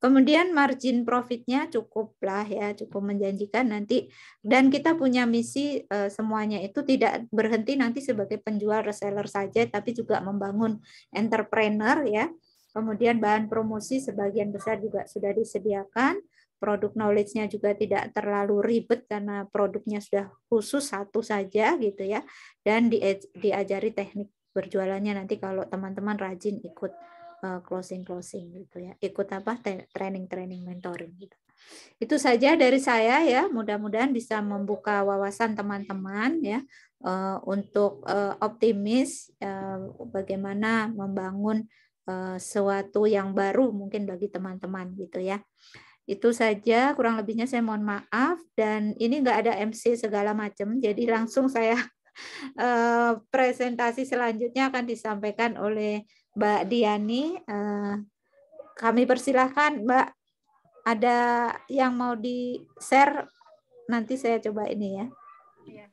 Kemudian margin profitnya cukuplah ya, cukup menjanjikan nanti dan kita punya misi eh, semuanya itu tidak berhenti nanti sebagai penjual reseller saja tapi juga membangun entrepreneur ya. Kemudian bahan promosi sebagian besar juga sudah disediakan produk knowledge-nya juga tidak terlalu ribet karena produknya sudah khusus satu saja gitu ya dan diajari teknik berjualannya nanti kalau teman-teman rajin ikut eh, closing closing gitu ya ikut apa training training mentoring gitu itu saja dari saya ya mudah-mudahan bisa membuka wawasan teman-teman ya eh, untuk eh, optimis bagaimana membangun sesuatu yang baru mungkin bagi teman-teman gitu ya itu saja, kurang lebihnya saya mohon maaf. Dan ini nggak ada MC segala macam, jadi langsung saya eh, presentasi selanjutnya akan disampaikan oleh Mbak Diani. Eh, kami persilahkan Mbak, ada yang mau di-share? Nanti saya coba ini ya. Iya.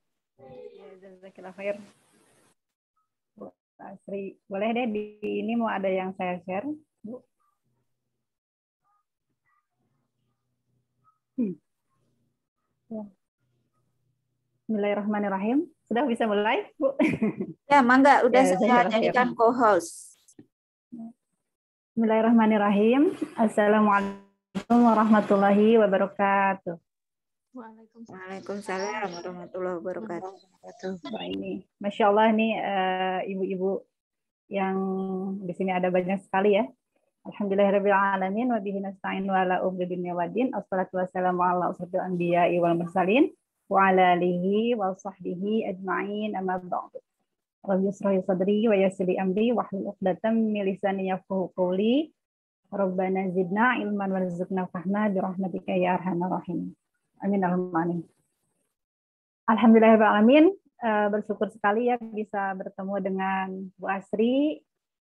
Iya, boleh deh di ini mau ada yang saya share, Bu? Bismillahirrahmanirrahim. Sudah bisa mulai, Bu? Ya, mangga. Udah ya, saya jadikan co-host. Bismillahirrahmanirrahim. Assalamualaikum warahmatullahi wabarakatuh. Waalaikumsalam warahmatullahi wabarakatuh. Wah, ini, Masya Allah nih eh, ibu-ibu yang di sini ada banyak sekali ya. Alhamdulillahirrabbilalamin wa bihi nasta'in wa ala umri dunia wa din assalatu wassalamu ala usadu anbiya wal mursalin wa ala alihi wa sahbihi ajma'in amal ba'du Rabbi yusrahi sadri wa yasili amri wa hlul uqdatan milisani yafuhu quli Rabbana zidna ilman warzuqna fahma bi rahmatika ya arhamar rahim Amin Allahumma amin uh, bersyukur sekali ya bisa bertemu dengan Bu Asri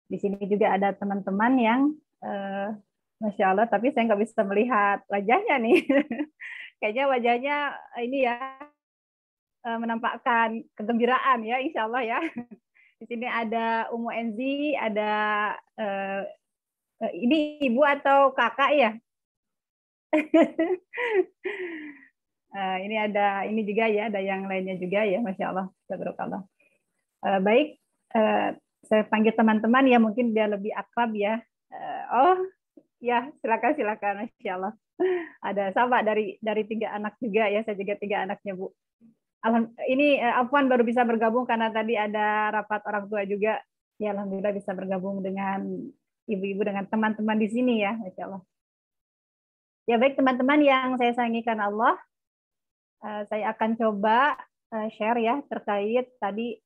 di sini juga ada teman-teman yang Eh, Masya Allah, tapi saya nggak bisa melihat wajahnya nih. Kayaknya wajahnya eh, ini ya eh, menampakkan kegembiraan ya, Insya Allah ya. Di sini ada Umu Enzi, ada uh, ini ibu atau kakak ya? uh, ini ada ini juga ya, ada yang lainnya juga ya, Masya Allah, Subhanallah. Uh, baik, uh, saya panggil teman-teman ya, mungkin dia lebih akrab ya uh, oh ya silakan silakan Masya Allah ada sama dari dari tiga anak juga ya saya juga tiga anaknya Bu ini eh, Afwan baru bisa bergabung karena tadi ada rapat orang tua juga. Ya alhamdulillah bisa bergabung dengan ibu-ibu dengan teman-teman di sini ya, Masya Allah. Ya baik teman-teman yang saya sangikan Allah, eh, saya akan coba share ya terkait tadi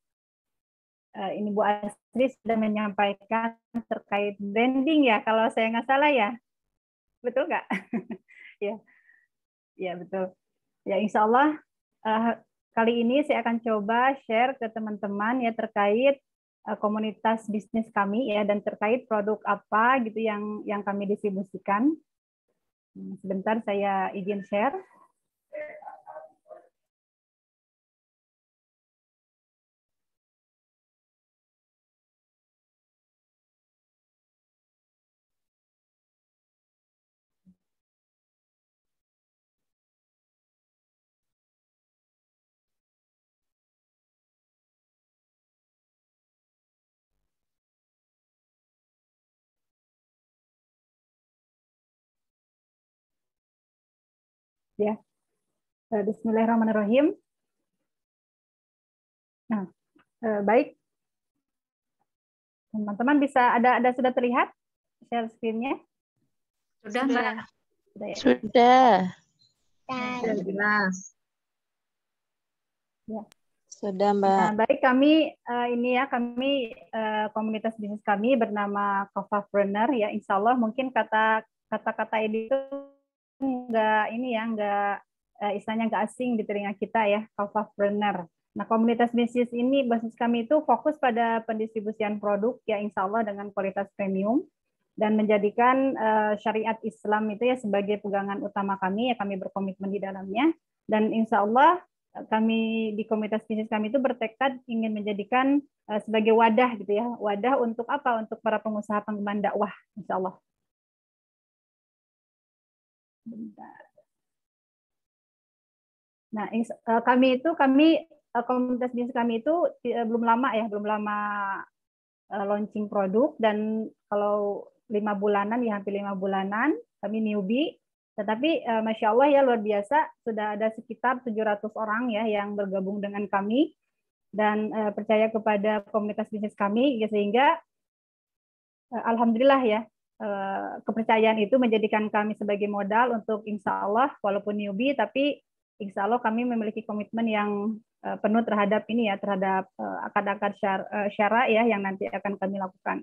uh, ini Bu Asri sudah menyampaikan terkait branding ya, kalau saya nggak salah ya, betul nggak? ya, ya betul. Ya Insya Allah uh, kali ini saya akan coba share ke teman-teman ya terkait uh, komunitas bisnis kami ya dan terkait produk apa gitu yang yang kami distribusikan. Hmm, sebentar saya izin share. ya. Eh, bismillahirrahmanirrahim. Nah, eh, baik. Teman-teman bisa ada ada sudah terlihat share screen-nya? Sudah, Mbak. Sudah. Ya? Sudah. Sudah jelas. Ya. Sudah, Mbak. Nah, baik, kami eh, ini ya, kami komunitas bisnis kami bernama Brenner ya, insya Allah mungkin kata kata-kata itu enggak ini ya enggak uh, eh, istilahnya enggak asing di telinga kita ya kafafrener. Nah komunitas bisnis ini basis kami itu fokus pada pendistribusian produk ya insya Allah dengan kualitas premium dan menjadikan uh, syariat Islam itu ya sebagai pegangan utama kami ya kami berkomitmen di dalamnya dan insya Allah eh, kami di komunitas bisnis kami itu bertekad ingin menjadikan uh, sebagai wadah gitu ya wadah untuk apa untuk para pengusaha pengembang dakwah insya Allah Bentar. Nah, eh, kami itu kami eh, komunitas bisnis kami itu eh, belum lama ya, belum lama launching produk dan kalau lima bulanan ya hampir lima bulanan kami newbie. Tetapi masya Allah ya luar biasa sudah ada sekitar 700 orang ya yang bergabung dengan kami dan percaya kepada komunitas bisnis kami sehingga alhamdulillah ya Eh, kepercayaan itu menjadikan kami sebagai modal untuk insya Allah walaupun newbie tapi insya Allah kami memiliki komitmen yang eh, penuh terhadap ini ya terhadap eh, akad-akad syara ya yang nanti akan kami lakukan.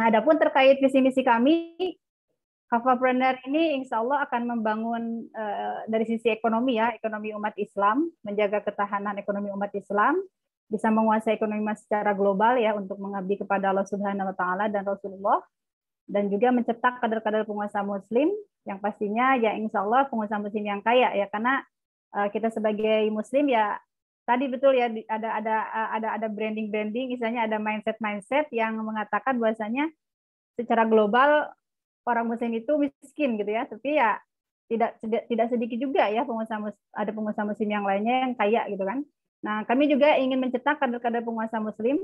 Nah, adapun terkait visi misi kami, Kafapreneur ini insya Allah akan membangun dari sisi ekonomi ya, ekonomi umat Islam, menjaga ketahanan ekonomi umat Islam, bisa menguasai ekonomi secara global ya untuk mengabdi kepada Allah Subhanahu wa taala dan Rasulullah dan juga mencetak kader-kader penguasa muslim yang pastinya ya insya Allah pengusaha muslim yang kaya ya karena eh, kita sebagai muslim ya tadi betul ya ada ada ada ada branding branding misalnya ada mindset mindset yang mengatakan bahwasanya secara global orang muslim itu miskin gitu ya tapi ya tidak tidak sedikit juga ya pengusaha ada pengusaha muslim yang lainnya yang kaya gitu kan Nah, kami juga ingin mencetak kader-kader penguasa muslim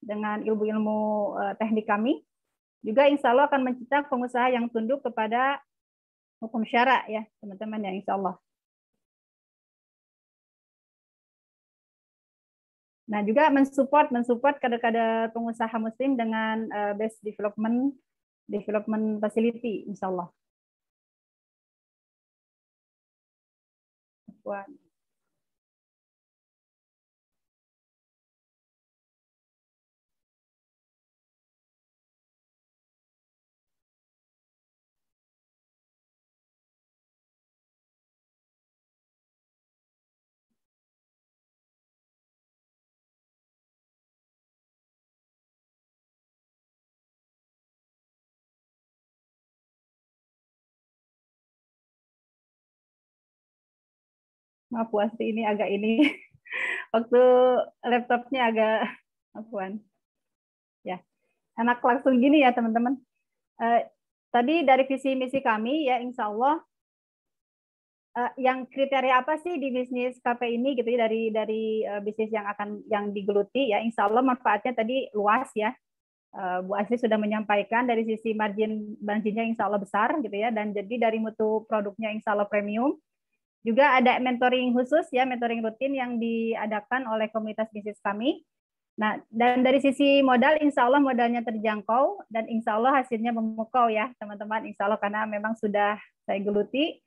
dengan ilmu-ilmu eh, teknik kami. Juga insya Allah akan mencetak pengusaha yang tunduk kepada hukum syara ya, teman-teman ya insya Allah. Nah, juga mensupport mensupport kader-kader pengusaha muslim dengan eh, best development development facility insya Allah. Wow. maaf Wasti ini agak ini waktu laptopnya agak maafkan ya enak langsung gini ya teman-teman eh, tadi dari visi misi kami ya insya Allah eh, yang kriteria apa sih di bisnis KPI ini gitu ya dari dari eh, bisnis yang akan yang digeluti ya insya Allah manfaatnya tadi luas ya eh, Bu Asri sudah menyampaikan dari sisi margin marginnya insya Allah besar gitu ya dan jadi dari mutu produknya insya Allah premium juga ada mentoring khusus ya, mentoring rutin yang diadakan oleh komunitas bisnis kami. Nah, dan dari sisi modal, insya Allah modalnya terjangkau dan insya Allah hasilnya memukau ya teman-teman. Insya Allah karena memang sudah saya geluti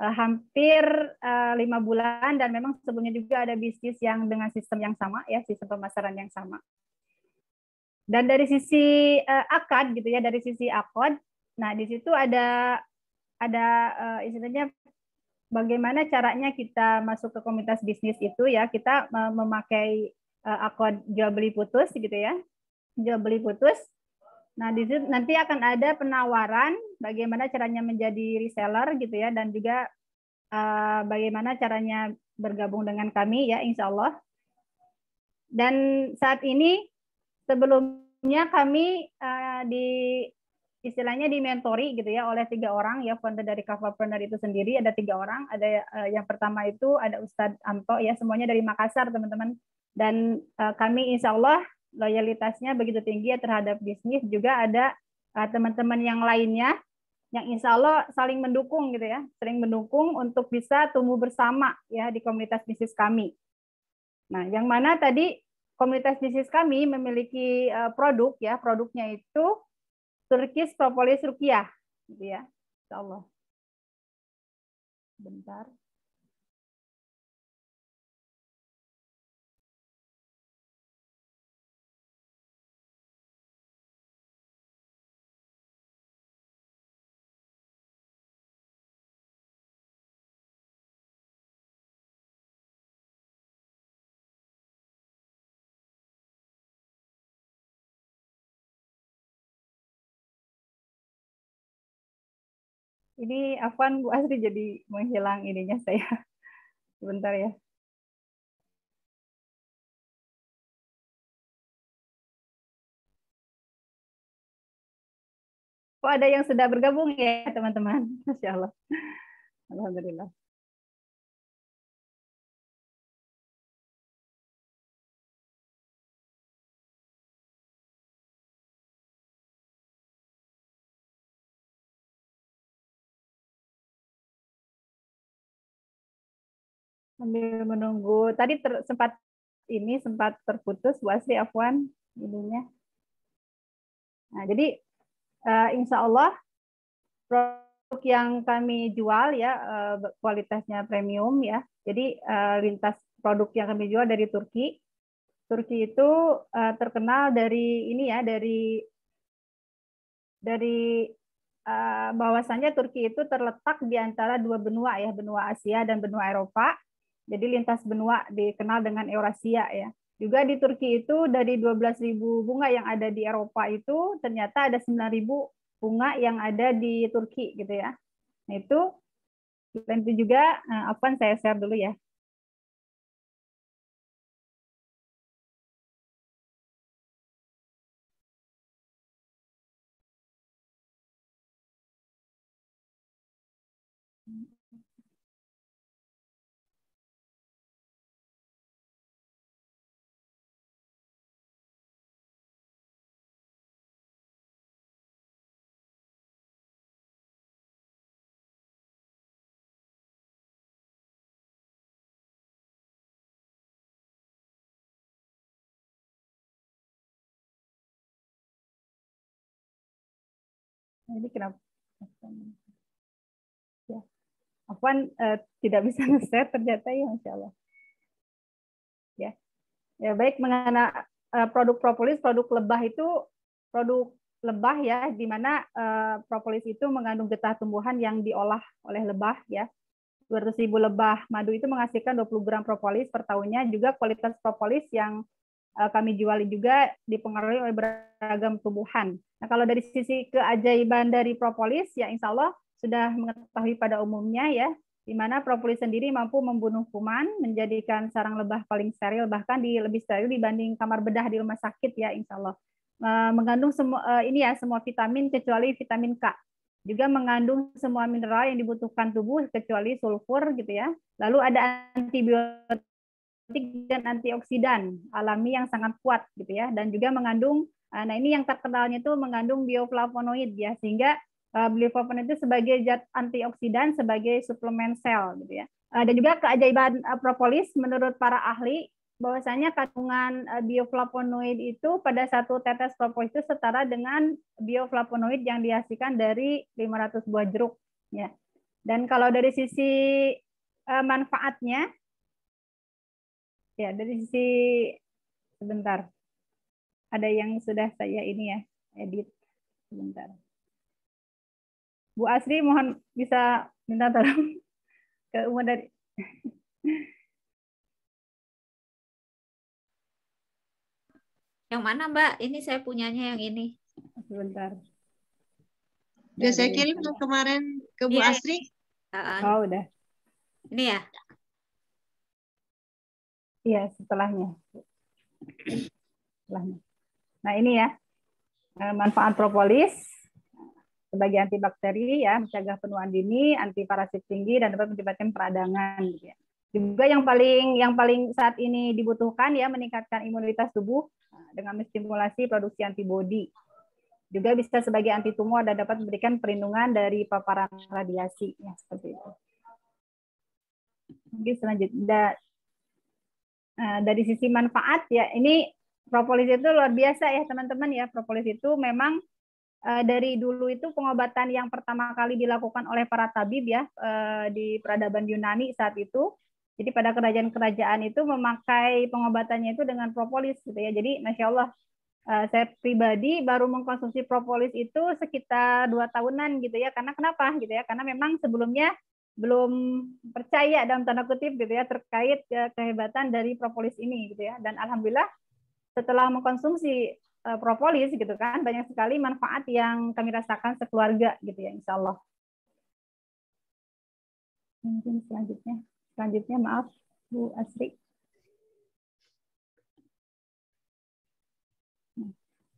eh, hampir eh, lima bulan dan memang sebelumnya juga ada bisnis yang dengan sistem yang sama ya, sistem pemasaran yang sama. Dan dari sisi eh, akad gitu ya, dari sisi akad, nah di situ ada ada istilahnya bagaimana caranya kita masuk ke komunitas bisnis itu ya kita memakai e, akun jual beli putus gitu ya jual beli putus nah di situ nanti akan ada penawaran bagaimana caranya menjadi reseller gitu ya dan juga e, bagaimana caranya bergabung dengan kami ya insya Allah dan saat ini sebelumnya kami e, di istilahnya dimentori gitu ya oleh tiga orang ya founder dari Kavapreneur itu sendiri ada tiga orang ada uh, yang pertama itu ada Ustadz Amto ya semuanya dari Makassar teman-teman dan uh, kami insya Allah loyalitasnya begitu tinggi ya terhadap bisnis juga ada eh, teman-teman uh, yang lainnya yang insya Allah saling mendukung gitu ya sering mendukung untuk bisa tumbuh bersama ya di komunitas bisnis kami nah yang mana tadi komunitas bisnis kami memiliki uh, produk ya produknya itu Turkish propolis rukiah gitu ya. Insya Allah. Bentar. Ini Afwan Bu Asri jadi menghilang ininya saya. Sebentar ya. Oh, ada yang sudah bergabung ya, teman-teman. Masya Allah. Alhamdulillah. sambil menunggu tadi ter, sempat ini sempat terputus Bu Asri Afwan ininya nah jadi uh, insya Allah produk yang kami jual ya uh, kualitasnya premium ya jadi uh, lintas produk yang kami jual dari Turki Turki itu uh, terkenal dari ini ya dari dari uh, bahwasannya Turki itu terletak di antara dua benua ya benua Asia dan benua Eropa jadi lintas benua dikenal dengan Eurasia ya. Juga di Turki itu dari 12.000 bunga yang ada di Eropa itu ternyata ada 9.000 bunga yang ada di Turki gitu ya. Nah, itu tentu itu juga eh, apa saya share dulu ya. ini kenapa? Ya, Afwan eh, tidak bisa nge-share ternyata ya, Masya Allah. Ya, ya baik mengenai uh, produk propolis, produk lebah itu produk lebah ya, di mana uh, propolis itu mengandung getah tumbuhan yang diolah oleh lebah ya. 200.000 lebah madu itu menghasilkan 20 gram propolis per tahunnya. Juga kualitas propolis yang Eh, kami jual juga dipengaruhi oleh beragam tumbuhan. Nah, kalau dari sisi keajaiban dari propolis, ya insya Allah sudah mengetahui pada umumnya ya, di mana propolis sendiri mampu membunuh kuman, menjadikan sarang lebah paling steril, bahkan di lebih steril dibanding kamar bedah di rumah sakit ya insya Allah. Eh, mengandung semua eh, ini ya semua vitamin kecuali vitamin K juga mengandung semua mineral yang dibutuhkan tubuh kecuali sulfur gitu ya. Lalu ada antibiotik antik dan antioksidan alami yang sangat kuat gitu ya dan juga mengandung eh, nah ini yang terkenalnya itu mengandung bioflavonoid ya sehingga eh, bioflavonoid itu sebagai zat antioksidan sebagai suplemen sel gitu ya eh, dan juga keajaiban propolis menurut para ahli bahwasanya kandungan bioflavonoid itu pada satu tetes propolis itu setara dengan bioflavonoid yang dihasilkan dari 500 buah jeruk ya dan kalau dari sisi manfaatnya Ya, dari sisi sebentar. Ada yang sudah saya ini ya, edit sebentar. Bu Asri mohon bisa minta tolong ke Uma dari Yang mana Mbak? Ini saya punyanya yang ini. Sebentar. sudah saya kirim kemarin ke Bu ya, Asri. Ah, ah. oh udah. Ini ya. Iya, setelahnya. Setelahnya. Nah, ini ya. Eh, manfaat propolis sebagai antibakteri ya, mencegah penuaan dini, anti parasit tinggi dan dapat menyebabkan peradangan gitu ya. Juga yang paling yang paling saat ini dibutuhkan ya meningkatkan imunitas tubuh eh, dengan menstimulasi produksi antibodi. Juga bisa sebagai anti tumor dan dapat memberikan perlindungan dari paparan radiasi ya seperti itu. Mungkin selanjutnya Eh, dari sisi manfaat ya ini propolis itu luar biasa ya teman-teman ya. Propolis itu memang eh, dari dulu itu pengobatan yang pertama kali dilakukan oleh para tabib ya eh, di peradaban Yunani saat itu. Jadi pada kerajaan-kerajaan itu memakai pengobatannya itu dengan propolis gitu ya. Jadi masya Allah saya pribadi baru mengkonsumsi propolis itu sekitar dua tahunan gitu ya. Karena kenapa gitu ya? Karena memang sebelumnya belum percaya dalam tanda kutip gitu ya terkait eh, kehebatan dari propolis ini gitu ya dan alhamdulillah setelah mengkonsumsi eh, propolis gitu kan banyak sekali manfaat yang kami rasakan sekeluarga gitu ya insyaallah mungkin selanjutnya selanjutnya maaf Bu Asri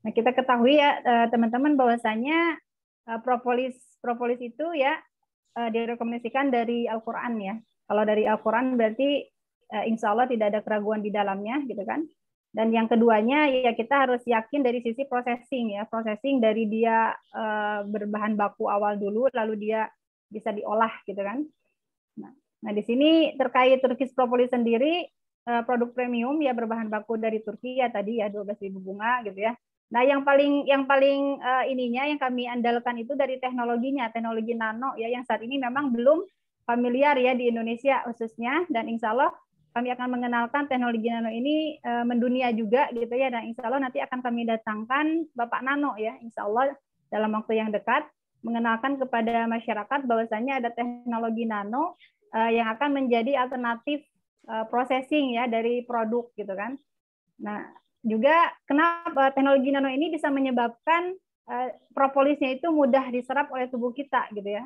Nah kita ketahui ya eh, teman-teman bahwasanya propolis propolis itu ya uh, direkomendasikan dari Al-Quran ya. Kalau dari Al-Quran berarti uh, insya Allah tidak ada keraguan di dalamnya gitu kan. Dan yang keduanya ya kita harus yakin dari sisi processing ya, processing dari dia uh, berbahan baku awal dulu, lalu dia bisa diolah gitu kan. Nah, nah di sini terkait Turkish Propolis sendiri uh, produk premium ya berbahan baku dari Turki ya tadi ya 12.000 bunga gitu ya. Nah, yang paling yang paling uh, ininya yang kami andalkan itu dari teknologinya, teknologi nano ya yang saat ini memang belum familiar ya di Indonesia khususnya dan insya Allah kami akan mengenalkan teknologi nano ini uh, mendunia juga gitu ya dan insya Allah nanti akan kami datangkan Bapak Nano ya insya Allah dalam waktu yang dekat mengenalkan kepada masyarakat bahwasanya ada teknologi nano uh, yang akan menjadi alternatif uh, processing ya dari produk gitu kan. Nah, juga kenapa eh, teknologi nano ini bisa menyebabkan eh, propolisnya itu mudah diserap oleh tubuh kita gitu ya.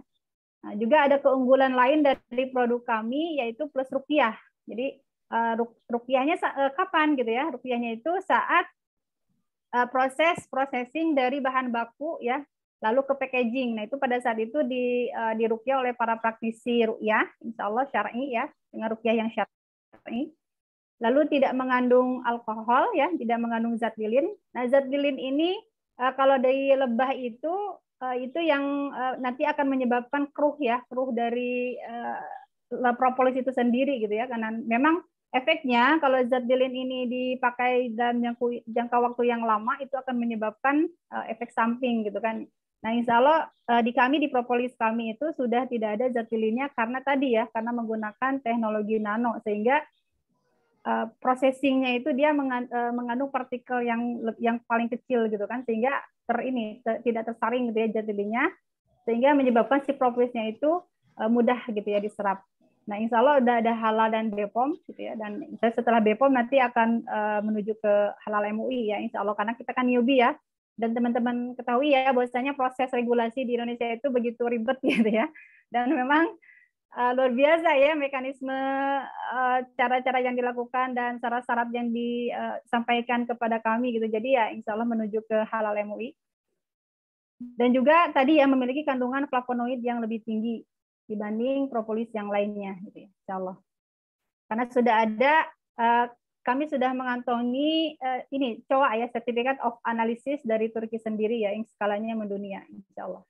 Nah, juga ada keunggulan lain dari produk kami yaitu plus rupiah. Jadi eh, rupiahnya kapan gitu ya? Rupiahnya itu saat proses processing dari bahan baku ya lalu ke packaging. Nah, itu pada saat itu di dirukyah oleh para praktisi rukyah, insya Allah syar'i ya, dengan rupiah yang syar'i. Lalu tidak mengandung alkohol ya, tidak mengandung zat lilin. Nah, zat lilin ini eh, kalau dari lebah itu eh, itu yang eh, nanti akan menyebabkan keruh ya, keruh dari propolis itu sendiri gitu ya karena memang efeknya kalau zat dilin ini dipakai dalam jangka waktu yang lama itu akan menyebabkan efek samping gitu kan. Nah, insya Allah di kami di propolis kami itu sudah tidak ada zat lilinnya karena tadi ya karena menggunakan teknologi nano sehingga uh, processingnya itu dia eh, mengandung partikel yang yang paling kecil gitu kan sehingga ter ini ter, tidak tersaring gitu ya jadinya sehingga menyebabkan si propolisnya itu eh, mudah gitu ya diserap. Nah, insya Allah udah ada halal dan BPOM gitu ya. Dan setelah BPOM nanti akan menuju ke halal MUI ya, insya Allah karena kita kan newbie ya. Dan teman-teman ketahui ya, bahwasanya proses regulasi di Indonesia itu begitu ribet gitu ya. Dan memang uh, luar biasa ya mekanisme eh, cara-cara uh, yang dilakukan dan syarat-syarat yang disampaikan kepada kami gitu. Jadi ya insya Allah menuju ke halal MUI. Dan juga tadi ya memiliki kandungan flavonoid yang lebih tinggi dibanding propolis yang lainnya gitu ya, insya Allah. Karena sudah ada uh, kami sudah mengantongi uh, ini cowok ya sertifikat of analisis dari Turki sendiri ya yang skalanya mendunia insya Allah.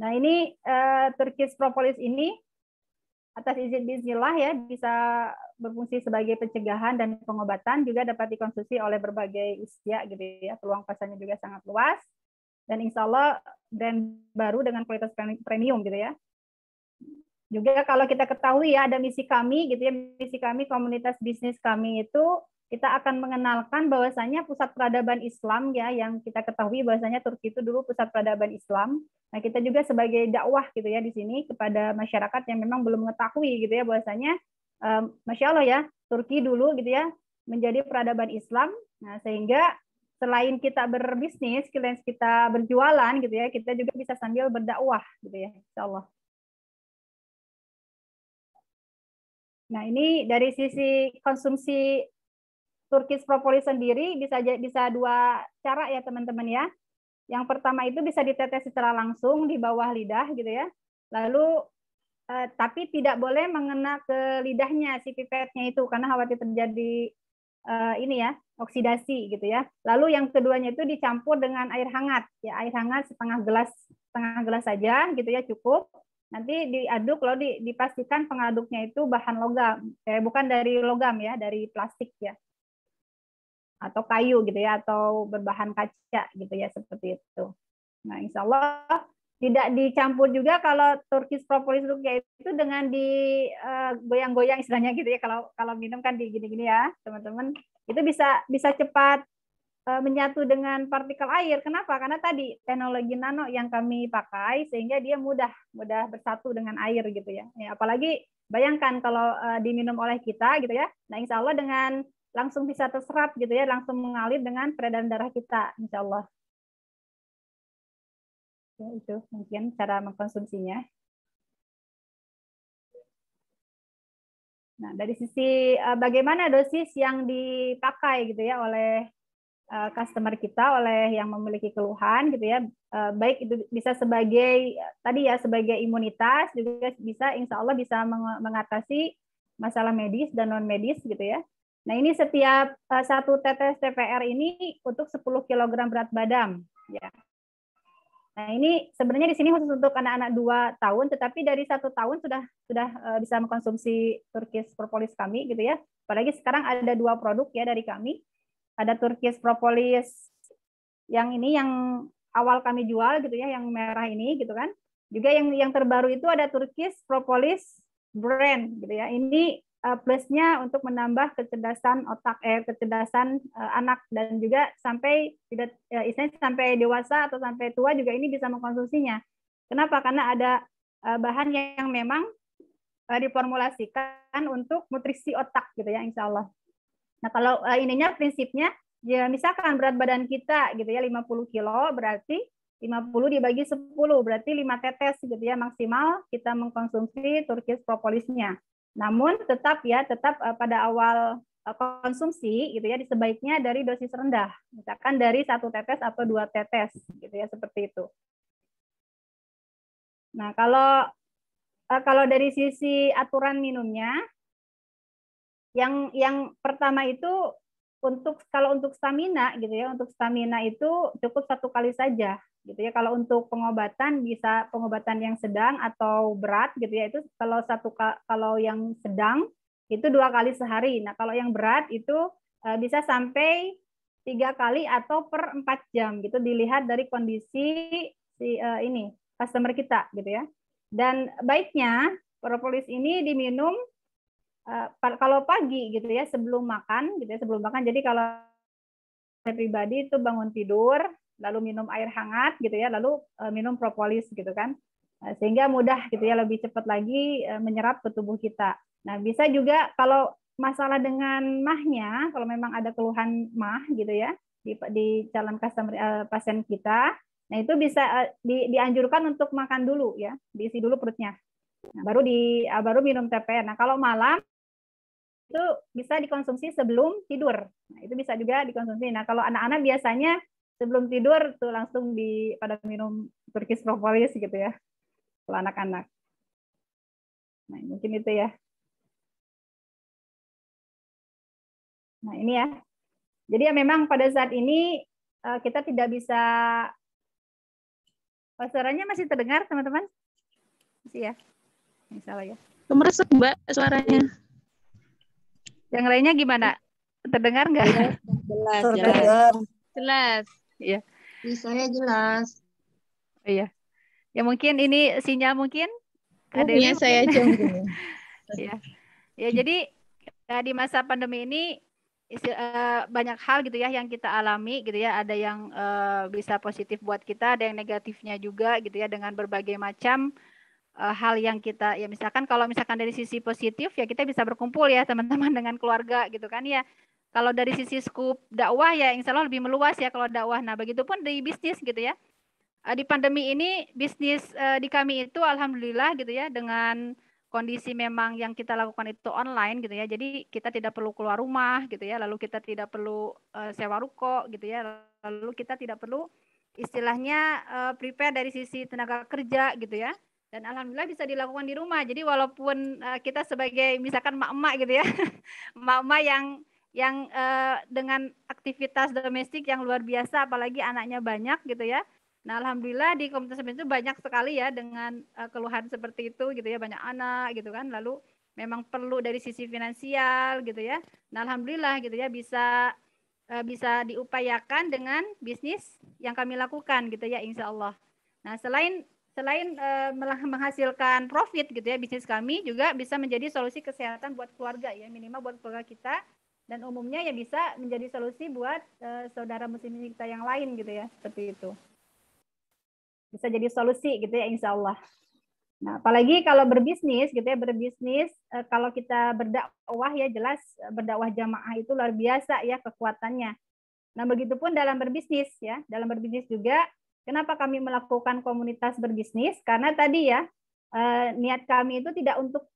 Nah ini uh, Turkish propolis ini atas izin bismillah ya bisa berfungsi sebagai pencegahan dan pengobatan juga dapat dikonsumsi oleh berbagai usia gitu ya peluang pasarnya juga sangat luas dan insya Allah brand baru dengan kualitas premium gitu ya juga kalau kita ketahui ya ada misi kami gitu ya misi kami komunitas bisnis kami itu kita akan mengenalkan bahwasanya pusat peradaban Islam ya yang kita ketahui bahwasanya Turki itu dulu pusat peradaban Islam. Nah, kita juga sebagai dakwah gitu ya di sini kepada masyarakat yang memang belum mengetahui gitu ya bahwasanya um, Masya Allah ya, Turki dulu gitu ya menjadi peradaban Islam. Nah, sehingga selain kita berbisnis, selain kita berjualan gitu ya, kita juga bisa sambil berdakwah gitu ya, insya Allah. Nah, ini dari sisi konsumsi Turkish propolis sendiri bisa bisa dua cara ya teman-teman ya. Yang pertama itu bisa ditetes secara langsung di bawah lidah gitu ya. Lalu eh, tapi tidak boleh mengena ke lidahnya si pipetnya itu karena khawatir terjadi eh, ini ya oksidasi gitu ya. Lalu yang keduanya itu dicampur dengan air hangat ya air hangat setengah gelas setengah gelas saja gitu ya cukup. Nanti diaduk lalu dipastikan pengaduknya itu bahan logam, eh, bukan dari logam ya, dari plastik ya atau kayu gitu ya atau berbahan kaca gitu ya seperti itu. Nah, insya Allah tidak dicampur juga kalau Turkish propolis rukyah itu dengan di eh, goyang-goyang istilahnya gitu ya kalau kalau minum kan di gini-gini ya teman-teman itu bisa bisa cepat eh, menyatu dengan partikel air kenapa karena tadi teknologi nano yang kami pakai sehingga dia mudah mudah bersatu dengan air gitu ya, ya apalagi bayangkan kalau uh, diminum oleh kita gitu ya nah insya Allah dengan langsung bisa terserap gitu ya, langsung mengalir dengan peredaran darah kita, insya Allah. Ya, itu mungkin cara mengkonsumsinya. Nah, dari sisi eh, bagaimana dosis yang dipakai gitu ya oleh eh, customer kita, oleh yang memiliki keluhan gitu ya, eh, baik itu bisa sebagai tadi ya sebagai imunitas juga bisa insya Allah bisa mengatasi masalah medis dan non medis gitu ya. Nah, ini setiap eh, satu tetes TPR ini untuk 10 kg berat badan. Ya. Nah, ini sebenarnya di sini khusus untuk anak-anak 2 tahun, tetapi dari satu tahun sudah sudah eh, bisa mengkonsumsi Turkish propolis kami gitu ya. Apalagi sekarang ada dua produk ya dari kami. Ada Turkish propolis yang ini yang awal kami jual gitu ya, yang merah ini gitu kan. Juga yang yang terbaru itu ada Turkish propolis brand gitu ya. Ini Eh, plusnya untuk menambah kecerdasan otak eh kecerdasan eh, anak dan juga sampai tidak eh, istilahnya sampai dewasa atau sampai tua juga ini bisa mengkonsumsinya. Kenapa? Karena ada eh, bahan yang memang eh, diformulasikan untuk nutrisi otak gitu ya insya Allah. Nah kalau eh, ininya prinsipnya ya misalkan berat badan kita gitu ya 50 kilo berarti 50 dibagi 10 berarti 5 tetes gitu ya maksimal kita mengkonsumsi Turkish propolisnya. Namun tetap ya tetap eh, pada awal eh, konsumsi gitu ya sebaiknya dari dosis rendah, misalkan dari satu tetes atau dua tetes gitu ya seperti itu. Nah kalau eh, kalau dari sisi aturan minumnya, yang yang pertama itu untuk kalau untuk stamina gitu ya untuk stamina itu cukup satu kali saja gitu ya kalau untuk pengobatan bisa pengobatan yang sedang atau berat gitu ya itu kalau satu kalau yang sedang itu dua kali sehari nah kalau yang berat itu eh, bisa sampai tiga kali atau per empat jam gitu dilihat dari kondisi si eh, ini customer kita gitu ya dan baiknya propolis ini diminum Eh, kalau pagi gitu ya sebelum makan gitu ya sebelum makan jadi kalau saya pribadi itu bangun tidur lalu minum air hangat gitu ya lalu eh, minum propolis gitu kan eh, sehingga mudah gitu ya lebih cepat lagi menyerap ke tubuh kita. Nah bisa juga kalau masalah dengan mahnya kalau memang ada keluhan mah gitu ya di, di calon customer pasien kita, nah itu bisa di, dianjurkan untuk makan dulu ya diisi dulu perutnya. Nah, baru di baru minum TPN. Nah kalau malam itu bisa dikonsumsi sebelum tidur. Nah, itu bisa juga dikonsumsi. Nah, kalau anak-anak biasanya sebelum tidur tuh langsung di pada minum Turkish propolis gitu ya. Kalau anak-anak. Nah, mungkin itu ya. Nah, ini ya. Jadi ya memang pada saat ini eh, kita tidak bisa oh, suaranya masih terdengar teman-teman? Masih ya. Ini salah ya. Kemeresek, Mbak, suaranya. Yang lainnya gimana? Terdengar nggak? Jelas, jelas. Jelas. jelas. Ya. Misalnya jelas. Oh, iya. Ya mungkin ini sinyal mungkin. Oh, ada iya, saya jam Iya. ya jadi ya, di masa pandemi ini isi, uh, banyak hal gitu ya yang kita alami gitu ya ada yang uh, bisa positif buat kita ada yang negatifnya juga gitu ya dengan berbagai macam Eh, hal yang kita ya misalkan kalau misalkan dari sisi positif ya kita bisa berkumpul ya teman-teman dengan keluarga gitu kan ya kalau dari sisi skup dakwah ya insya Allah lebih meluas ya kalau dakwah nah begitu pun di bisnis gitu ya eh, di pandemi ini bisnis eh, di kami itu alhamdulillah gitu ya dengan kondisi memang yang kita lakukan itu online gitu ya. Jadi kita tidak perlu keluar rumah gitu ya, lalu kita tidak perlu sewa ruko gitu ya, lalu kita tidak perlu istilahnya prepare dari sisi tenaga kerja gitu ya dan alhamdulillah bisa dilakukan di rumah. Jadi walaupun uh, kita sebagai misalkan emak-emak gitu ya, emak-emak yang yang uh, dengan aktivitas domestik yang luar biasa, apalagi anaknya banyak gitu ya. Nah alhamdulillah di komunitas itu banyak sekali ya dengan uh, keluhan seperti itu gitu ya, banyak anak gitu kan. Lalu memang perlu dari sisi finansial gitu ya. Nah alhamdulillah gitu ya bisa uh, bisa diupayakan dengan bisnis yang kami lakukan gitu ya, insya Allah. Nah selain selain uh, menghasilkan profit gitu ya bisnis kami juga bisa menjadi solusi kesehatan buat keluarga ya minimal buat keluarga kita dan umumnya ya bisa menjadi solusi buat uh, saudara muslim kita yang lain gitu ya seperti itu bisa jadi solusi gitu ya insya Allah nah apalagi kalau berbisnis gitu ya berbisnis uh, kalau kita berdakwah ya jelas berdakwah jamaah itu luar biasa ya kekuatannya nah begitupun dalam berbisnis ya dalam berbisnis juga Kenapa kami melakukan komunitas berbisnis? Karena tadi ya eh, niat kami itu tidak untuk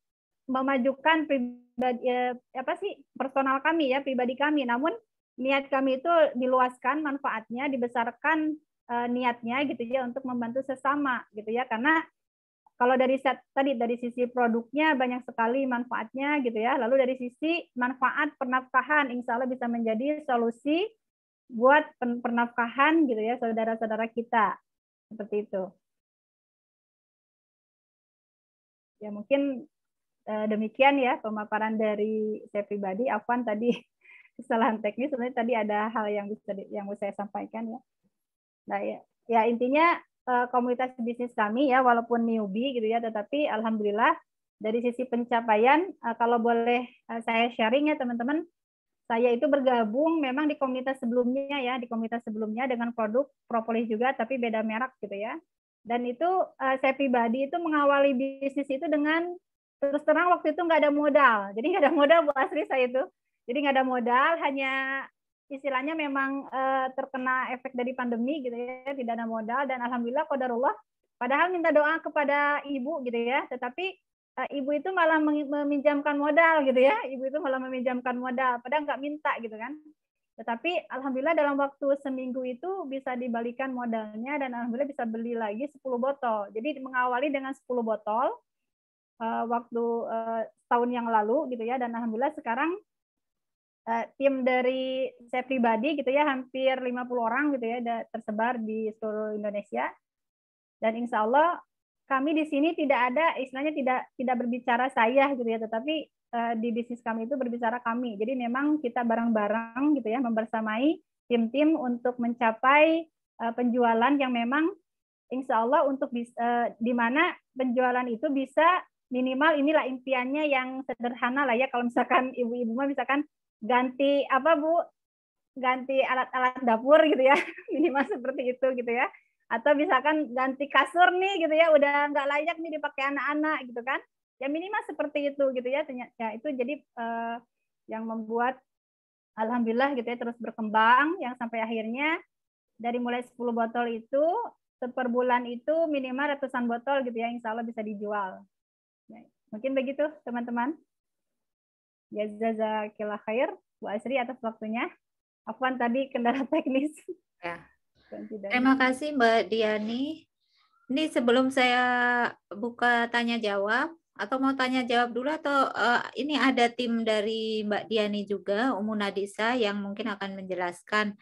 memajukan pribadi eh, apa sih personal kami ya pribadi kami, namun niat kami itu diluaskan manfaatnya, dibesarkan eh, niatnya gitu ya untuk membantu sesama gitu ya karena kalau dari set, tadi dari sisi produknya banyak sekali manfaatnya gitu ya. Lalu dari sisi manfaat pernafkahan, insya Allah bisa menjadi solusi buat pernafkahan gitu ya saudara-saudara kita seperti itu. Ya mungkin eh, demikian ya pemaparan dari saya pribadi. Afwan tadi kesalahan teknis sebenarnya tadi ada hal yang bisa yang saya sampaikan ya. Nah ya, ya intinya eh, komunitas bisnis kami ya walaupun newbie gitu ya tetapi alhamdulillah dari sisi pencapaian eh, kalau boleh eh, saya sharing ya teman-teman saya itu bergabung memang di komunitas sebelumnya ya, di komunitas sebelumnya dengan produk propolis juga tapi beda merek gitu ya. Dan itu uh, saya pribadi itu mengawali bisnis itu dengan terus terang waktu itu nggak ada modal. Jadi nggak ada modal Bu Asri saya itu. Jadi nggak ada modal, hanya istilahnya memang uh, terkena efek dari pandemi gitu ya, tidak ada modal dan alhamdulillah kodarullah. Padahal minta doa kepada ibu gitu ya, tetapi Eh, ibu itu malah meminjamkan modal gitu ya ibu itu malah meminjamkan modal padahal nggak minta gitu kan tetapi alhamdulillah dalam waktu seminggu itu bisa dibalikan modalnya dan alhamdulillah bisa beli lagi 10 botol jadi mengawali dengan 10 botol uh, waktu uh, eh, tahun yang lalu gitu ya dan alhamdulillah sekarang uh, tim dari saya pribadi gitu ya hampir 50 orang gitu ya tersebar di seluruh Indonesia dan insya Allah kami di sini tidak ada istilahnya tidak tidak berbicara saya gitu ya, tetapi uh, di bisnis kami itu berbicara kami. Jadi memang kita bareng-bareng gitu ya membersamai tim-tim untuk mencapai uh, penjualan yang memang insya Allah untuk uh, di mana penjualan itu bisa minimal inilah impiannya yang sederhana lah ya kalau misalkan ibu-ibu mah misalkan ganti apa bu ganti alat-alat dapur gitu ya minimal seperti itu gitu ya atau misalkan ganti kasur nih gitu ya udah nggak layak nih dipakai anak-anak gitu kan ya minimal seperti itu gitu ya ya itu jadi eh, yang membuat alhamdulillah gitu ya terus berkembang yang sampai akhirnya dari mulai 10 botol itu per bulan itu minimal ratusan botol gitu ya insya Allah bisa dijual ya, mungkin begitu teman-teman ya jazakillah khair Bu Asri atas waktunya Afwan tadi kendala teknis ya Terima kasih Mbak Diani. Ini sebelum saya buka tanya jawab atau mau tanya jawab dulu atau uh, ini ada tim dari Mbak Diani juga, Umu Nadisa yang mungkin akan menjelaskan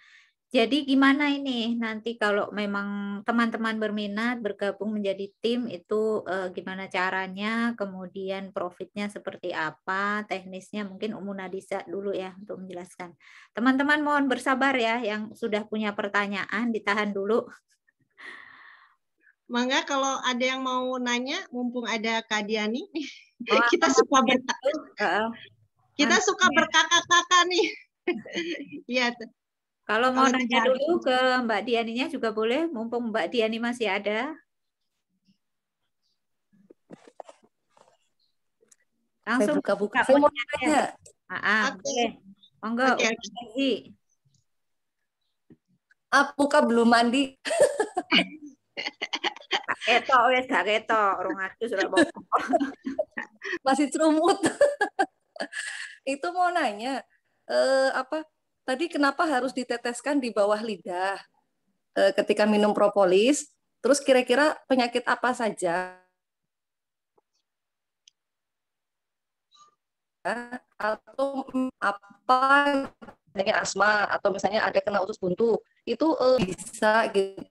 jadi gimana ini nanti kalau memang teman-teman berminat bergabung menjadi tim itu eh, gimana caranya, kemudian profitnya seperti apa, teknisnya mungkin Umu Nadisa dulu ya untuk menjelaskan. Teman-teman mohon bersabar ya yang sudah punya pertanyaan ditahan dulu. Mangga kalau ada yang mau nanya, mumpung ada Kak Diani, oh, kita suka berkata. Kita suka berkakak-kakak nih. Iya, kalau mau Kalau nanya dulu ke Mbak Dianinya juga boleh, mumpung Mbak Diani masih ada. Langsung buka-buka punya. Ya. Ah, ah. okay. Monggo, okay. okay. Apuka ah, belum mandi. Keto, wes gak keto, rumahku aku sudah Masih cerumut. Itu mau nanya, eh, apa tadi kenapa harus diteteskan di bawah lidah e, ketika minum propolis? Terus kira-kira penyakit apa saja? Atau apa misalnya asma atau misalnya ada kena usus buntu itu e, bisa gitu.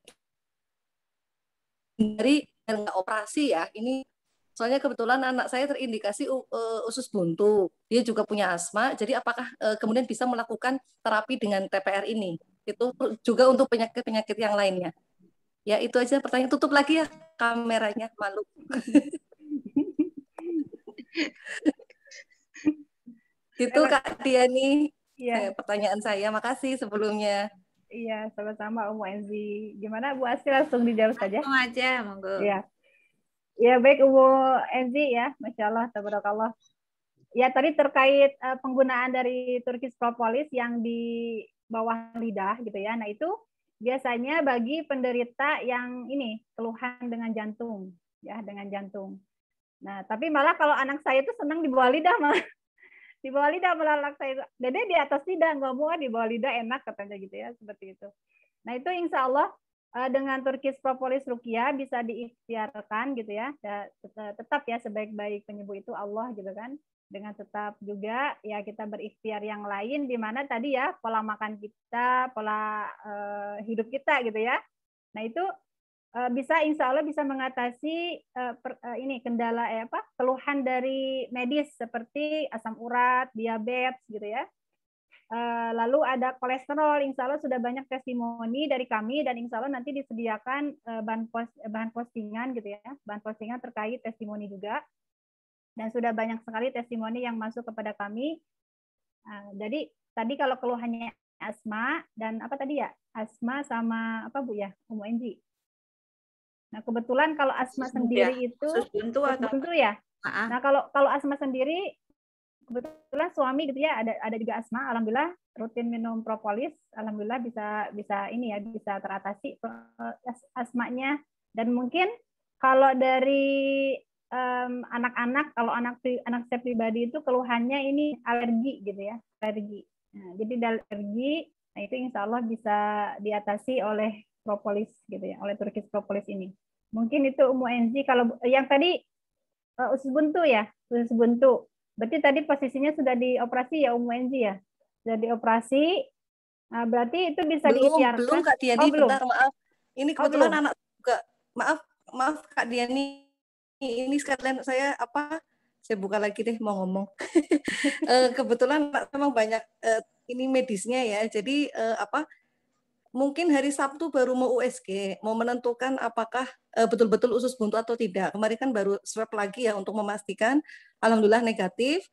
dari eh, operasi ya ini Soalnya kebetulan anak saya terindikasi e, usus buntu. Dia juga punya asma. Jadi apakah e, kemudian bisa melakukan terapi dengan TPR ini? Itu juga untuk penyakit-penyakit yang lainnya. Ya, itu aja pertanyaan. Tutup lagi ya kameranya, malu. itu Kak Diani ya. eh, pertanyaan saya. Makasih sebelumnya. Iya, sama-sama Om Enzi. Gimana Bu Asri langsung dijawab saja? Langsung aja, monggo. Iya. Ya baik Ibu Enzi ya, Masya Allah, Allah. Ya tadi terkait uh, penggunaan dari Turkish Propolis yang di bawah lidah gitu ya. Nah itu biasanya bagi penderita yang ini keluhan dengan jantung ya dengan jantung. Nah tapi malah kalau anak saya itu senang di bawah lidah malah di bawah lidah malah anak saya dede di atas lidah nggak mau ah, di bawah lidah enak katanya gitu ya seperti itu. Nah itu insya Allah Eh, dengan Turkis Propolis Rukia bisa diikhtiarkan gitu ya, ya eh, tetap ya sebaik-baik penyembuh itu Allah gitu kan dengan tetap juga ya kita berikhtiar yang lain di mana tadi ya pola makan kita pola uh, hidup kita gitu ya nah itu uh, bisa insya Allah bisa mengatasi uh, per, uh, ini kendala eh, apa keluhan dari medis seperti asam urat diabetes gitu ya Eh, lalu ada kolesterol, insya Allah sudah banyak testimoni dari kami dan insya Allah nanti disediakan eh, bahan, post, bahan postingan gitu ya, bahan postingan terkait testimoni juga. Dan sudah banyak sekali testimoni yang masuk kepada kami. Eh, jadi tadi kalau keluhannya asma dan apa tadi ya asma sama apa bu ya Enji. Nah kebetulan kalau asma sendiri ya. itu khusus buntu ya. Nah kalau kalau asma sendiri kebetulan suami gitu ya ada ada juga asma alhamdulillah rutin minum propolis alhamdulillah bisa bisa ini ya bisa teratasi eh, asmanya dan mungkin kalau dari anak-anak um, kalau anak anak saya pribadi itu keluhannya ini alergi gitu ya alergi nah, jadi alergi nah itu insya Allah bisa diatasi oleh propolis gitu ya oleh Turkish propolis ini mungkin itu umu enzi kalau yang tadi eh, usus buntu ya usus buntu Berarti tadi posisinya sudah dioperasi ya Umu Enzi ya? Sudah dioperasi. Nah, berarti itu bisa belum, Belum Kak oh, Diani, oh, belum. maaf. Ini oh, kebetulan oh, anak juga. Maaf, maaf Kak Diani. Ini sekalian saya apa? Saya buka lagi deh mau ngomong. Eh, kebetulan memang banyak eh, ini medisnya ya. Jadi eh, apa? mungkin hari Sabtu baru mau USG, mau menentukan apakah eh, betul-betul usus buntu atau tidak. Kemarin kan baru swab lagi ya untuk memastikan, alhamdulillah negatif.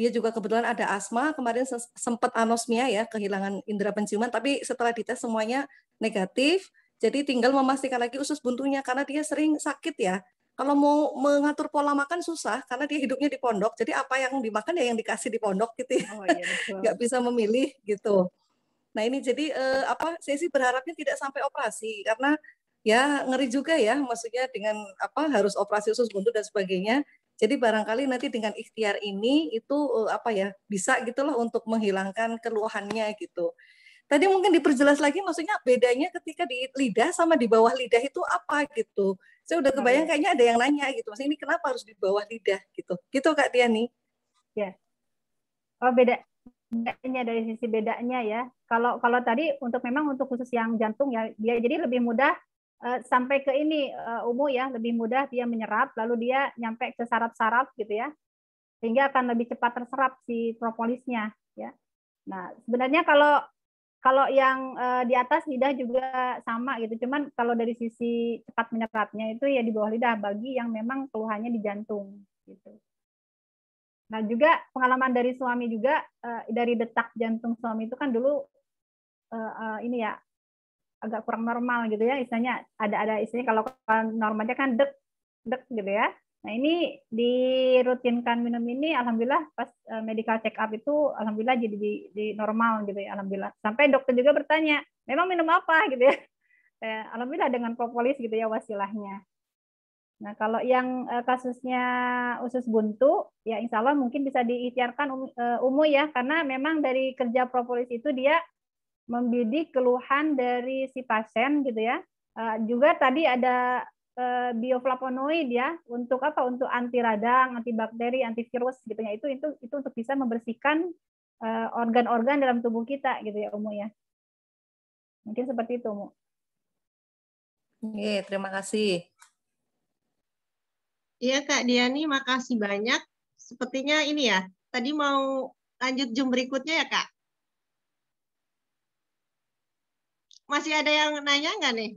Dia juga kebetulan ada asma, kemarin sempat anosmia ya, kehilangan indera penciuman, tapi setelah dites semuanya negatif. Jadi tinggal memastikan lagi usus buntunya karena dia sering sakit ya. Kalau mau mengatur pola makan susah karena dia hidupnya di pondok. Jadi apa yang dimakan ya yang dikasih di pondok gitu ya. Oh, iya, bisa memilih gitu. Nah ini jadi eh, apa saya sih berharapnya tidak sampai operasi karena ya ngeri juga ya maksudnya dengan apa harus operasi usus buntu dan sebagainya. Jadi barangkali nanti dengan ikhtiar ini itu eh, apa ya bisa gitulah untuk menghilangkan keluhannya gitu. Tadi mungkin diperjelas lagi maksudnya bedanya ketika di lidah sama di bawah lidah itu apa gitu. Saya udah kebayang hmm. kayaknya ada yang nanya gitu. Maksudnya ini kenapa harus di bawah lidah gitu. Gitu Kak Tiani. Ya. Oh beda bedanya dari sisi bedanya ya kalau kalau tadi untuk memang untuk khusus yang jantung ya dia jadi lebih mudah uh, sampai ke ini uh, eh, umum ya lebih mudah dia menyerap lalu dia nyampe ke saraf-saraf gitu ya sehingga akan lebih cepat terserap si propolisnya ya. Nah sebenarnya kalau kalau yang uh, di atas lidah juga sama gitu. Cuman kalau dari sisi cepat menyerapnya itu ya di bawah lidah bagi yang memang keluhannya di jantung gitu. Nah juga pengalaman dari suami juga uh, dari detak jantung suami itu kan dulu uh, uh, ini ya agak kurang normal gitu ya istilahnya ada ada istilahnya kalau normalnya kan dek dek gitu ya. Nah ini dirutinkan minum ini, alhamdulillah pas medical check up itu alhamdulillah jadi di, di normal gitu ya, alhamdulillah. Sampai dokter juga bertanya, memang minum apa gitu ya? Eh, alhamdulillah dengan propolis gitu ya wasilahnya. Nah, kalau yang uh, kasusnya usus buntu, ya insya Allah mungkin bisa diikhtiarkan um, uh, eh, umum ya, karena memang dari kerja propolis itu dia membidik keluhan dari si pasien gitu ya. Uh, juga tadi ada uh, bioflavonoid ya untuk apa? Untuk anti radang, antibakteri, antivirus gitu ya. Itu itu itu untuk bisa membersihkan organ-organ uh, dalam tubuh kita gitu ya umum ya. Mungkin seperti itu, Mu. Oke, terima kasih. Iya Kak Diani, makasih banyak. Sepertinya ini ya, tadi mau lanjut jam berikutnya ya Kak? Masih ada yang nanya nggak nih?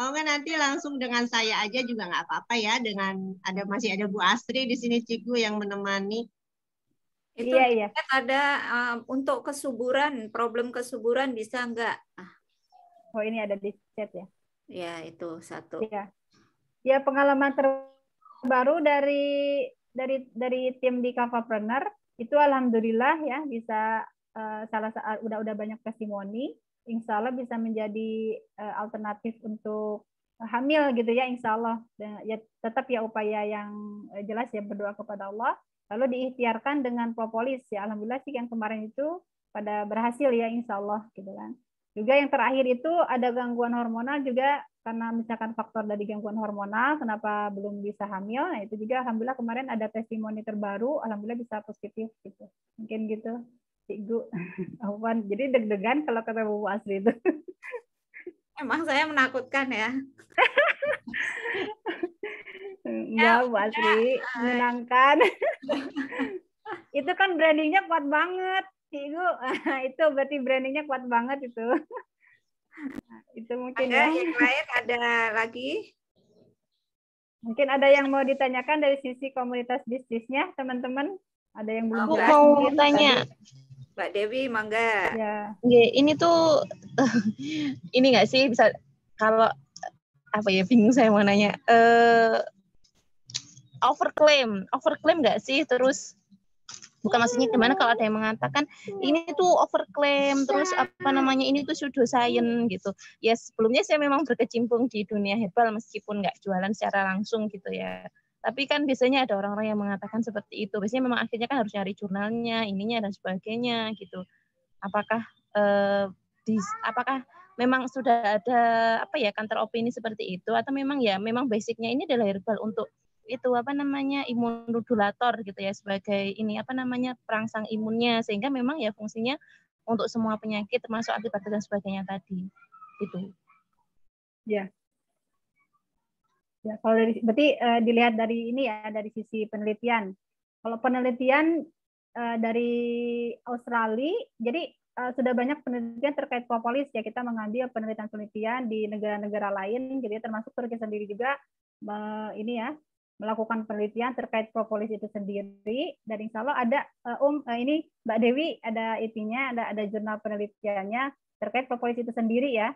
Oh nggak nanti langsung dengan saya aja juga nggak apa-apa ya. Dengan ada masih ada Bu Astri di sini ciku yang menemani. Itu iya, iya. ada um, untuk kesuburan, problem kesuburan bisa nggak? Ah. Oh ini ada di chat ya? Ya itu satu. Iya. Ya pengalaman ter baru dari dari dari tim di Kavapreneur itu alhamdulillah ya bisa uh, salah saat eh, udah udah banyak testimoni insya Allah bisa menjadi uh, alternatif untuk hamil gitu ya insya Allah ya tetap ya upaya yang jelas ya berdoa kepada Allah lalu diikhtiarkan dengan propolis ya alhamdulillah sih yang kemarin itu pada berhasil ya insya Allah gitu kan juga yang terakhir itu ada gangguan hormonal juga karena misalkan faktor dari gangguan hormonal, kenapa belum bisa hamil? Nah itu juga alhamdulillah kemarin ada testimoni terbaru, alhamdulillah bisa positif gitu. Mungkin gitu, Cikgu. Afwan, jadi deg-degan kalau ketemu Bu Asri itu. Emang saya menakutkan ya. ya, Bu Asri, ya. itu kan brandingnya kuat banget, Cikgu. itu berarti brandingnya kuat banget itu. itu mungkin ada ya. yang lain ada lagi mungkin ada yang mau ditanyakan dari sisi komunitas bisnisnya teman-teman ada yang belum aku mau mungkin, tanya Mbak Dewi mangga ya. ya ini tuh ini nggak sih bisa kalau apa ya bingung saya mau nanya uh, overclaim overclaim nggak sih terus bukan maksudnya gimana kalau ada yang mengatakan ini tuh overclaim terus apa namanya ini tuh pseudoscience gitu ya sebelumnya saya memang berkecimpung di dunia herbal meskipun nggak jualan secara langsung gitu ya tapi kan biasanya ada orang-orang yang mengatakan seperti itu biasanya memang akhirnya kan harus nyari jurnalnya ininya dan sebagainya gitu apakah eh, di apakah memang sudah ada apa ya kantor opini seperti itu atau memang ya memang basicnya ini adalah herbal untuk itu apa namanya imun imunodulator gitu ya sebagai ini apa namanya perangsang imunnya sehingga memang ya fungsinya untuk semua penyakit termasuk akibat dan sebagainya tadi itu ya ya kalau dari berarti uh, dilihat dari ini ya dari sisi penelitian kalau penelitian uh, dari Australia jadi uh, sudah banyak penelitian terkait propolis ya kita mengambil penelitian-penelitian di negara-negara lain jadi gitu ya, termasuk Turki sendiri juga ini ya melakukan penelitian terkait propolis itu sendiri dan insya Allah ada um ini Mbak Dewi ada itinya ada ada jurnal penelitiannya terkait propolis itu sendiri ya.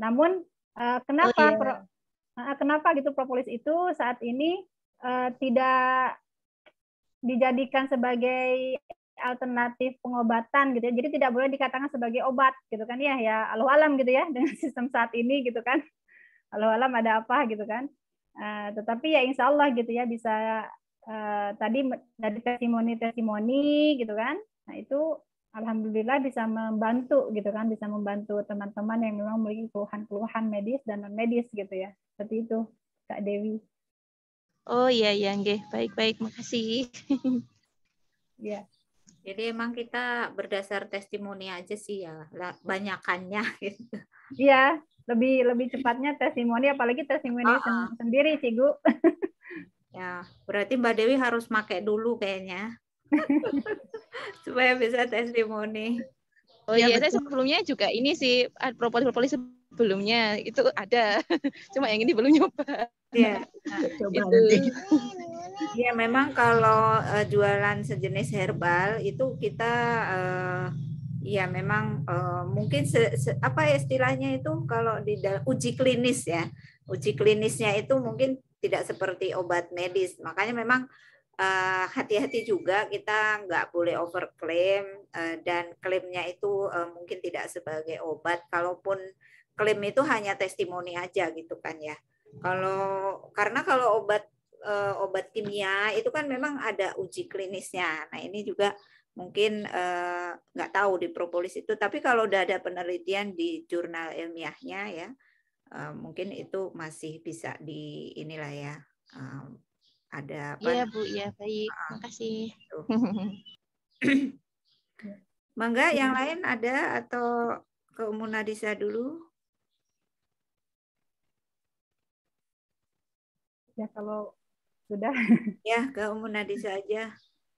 Namun eh, kenapa oh, iya. pro, kenapa gitu propolis itu saat ini uh, tidak dijadikan sebagai alternatif pengobatan gitu ya. Jadi tidak boleh dikatakan sebagai obat gitu kan ya ya alam gitu ya dengan sistem saat ini gitu kan. alam ada apa gitu kan. Eh, tetapi ya insya Allah gitu ya bisa uh, tadi dari testimoni-testimoni gitu kan. Nah itu alhamdulillah bisa membantu gitu kan, bisa membantu teman-teman yang memang memiliki keluhan-keluhan medis dan non medis gitu ya. Seperti itu Kak Dewi. Oh iya iya nggih. Baik-baik, makasih. ya. Jadi emang kita berdasar testimoni aja sih ya, banyakannya gitu. Iya, lebih lebih cepatnya testimoni apalagi testimoni uh -uh. sendiri sih Bu. ya, berarti Mbak Dewi harus pakai dulu kayaknya. Supaya bisa testimoni. Oh ya, iya, iya betul. saya sebelumnya juga ini sih propolis-propolis sebelumnya itu ada. Cuma yang ini belum nyoba. ya Nah, coba itu. nanti. Iya, memang kalau uh, jualan sejenis herbal itu kita uh, Iya, memang uh, mungkin se, se, apa ya istilahnya itu kalau di dalam uji klinis ya, uji klinisnya itu mungkin tidak seperti obat medis. Makanya memang eh, hati-hati juga kita nggak boleh overklaim uh, dan klaimnya itu uh, mungkin tidak sebagai obat. Kalaupun klaim itu hanya testimoni aja gitu kan ya. Kalau karena kalau obat uh, obat kimia itu kan memang ada uji klinisnya. Nah ini juga mungkin nggak eh, nggak tahu di propolis itu tapi kalau udah ada penelitian di jurnal ilmiahnya ya uh, mungkin itu masih bisa di inilah ya eh, ada apa Iya Bu ya baik uh, makasih gitu. Mangga yang iya. lain ada atau ke Munadisa dulu Ya kalau sudah ya ke Munadisa aja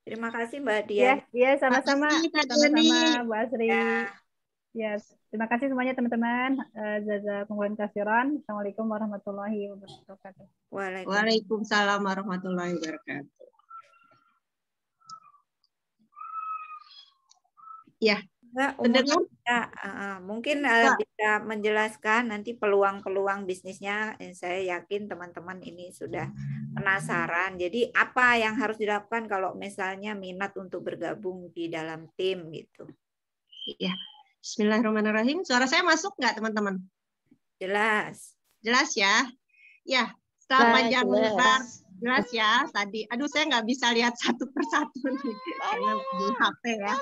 Terima kasih Mbak Dian. Iya, ya, sama-sama. Sama-sama Bu Asri. Ya. ya, terima kasih semuanya teman-teman. Jazakumullah eh, kasiran. Assalamualaikum warahmatullahi wabarakatuh. Waalaikumsalam warahmatullahi wabarakatuh. Ya ya, mungkin uh, bisa menjelaskan nanti peluang-peluang bisnisnya. yang eh, Saya yakin teman-teman ini sudah penasaran. Jadi apa yang harus dilakukan kalau misalnya minat untuk bergabung di dalam tim gitu? Iya. Bismillahirrahmanirrahim. Suara saya masuk nggak teman-teman? Jelas. Jelas ya. Ya, setelah jam lebar jelas ya tadi. Aduh saya nggak bisa lihat satu persatu nih karena di HP ya.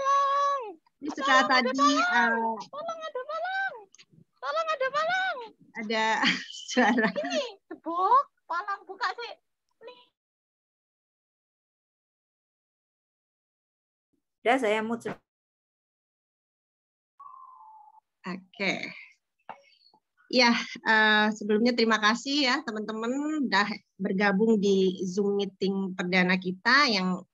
Ini setelah tolong, tadi ada uh, eh, tolong ada palang. Tolong ada palang. Ada suara. Ini jebok, palang buka sih. Nih. Udah saya mute. Oke. Okay. Ya, uh, sebelumnya terima kasih ya teman-teman udah bergabung di Zoom meeting perdana kita yang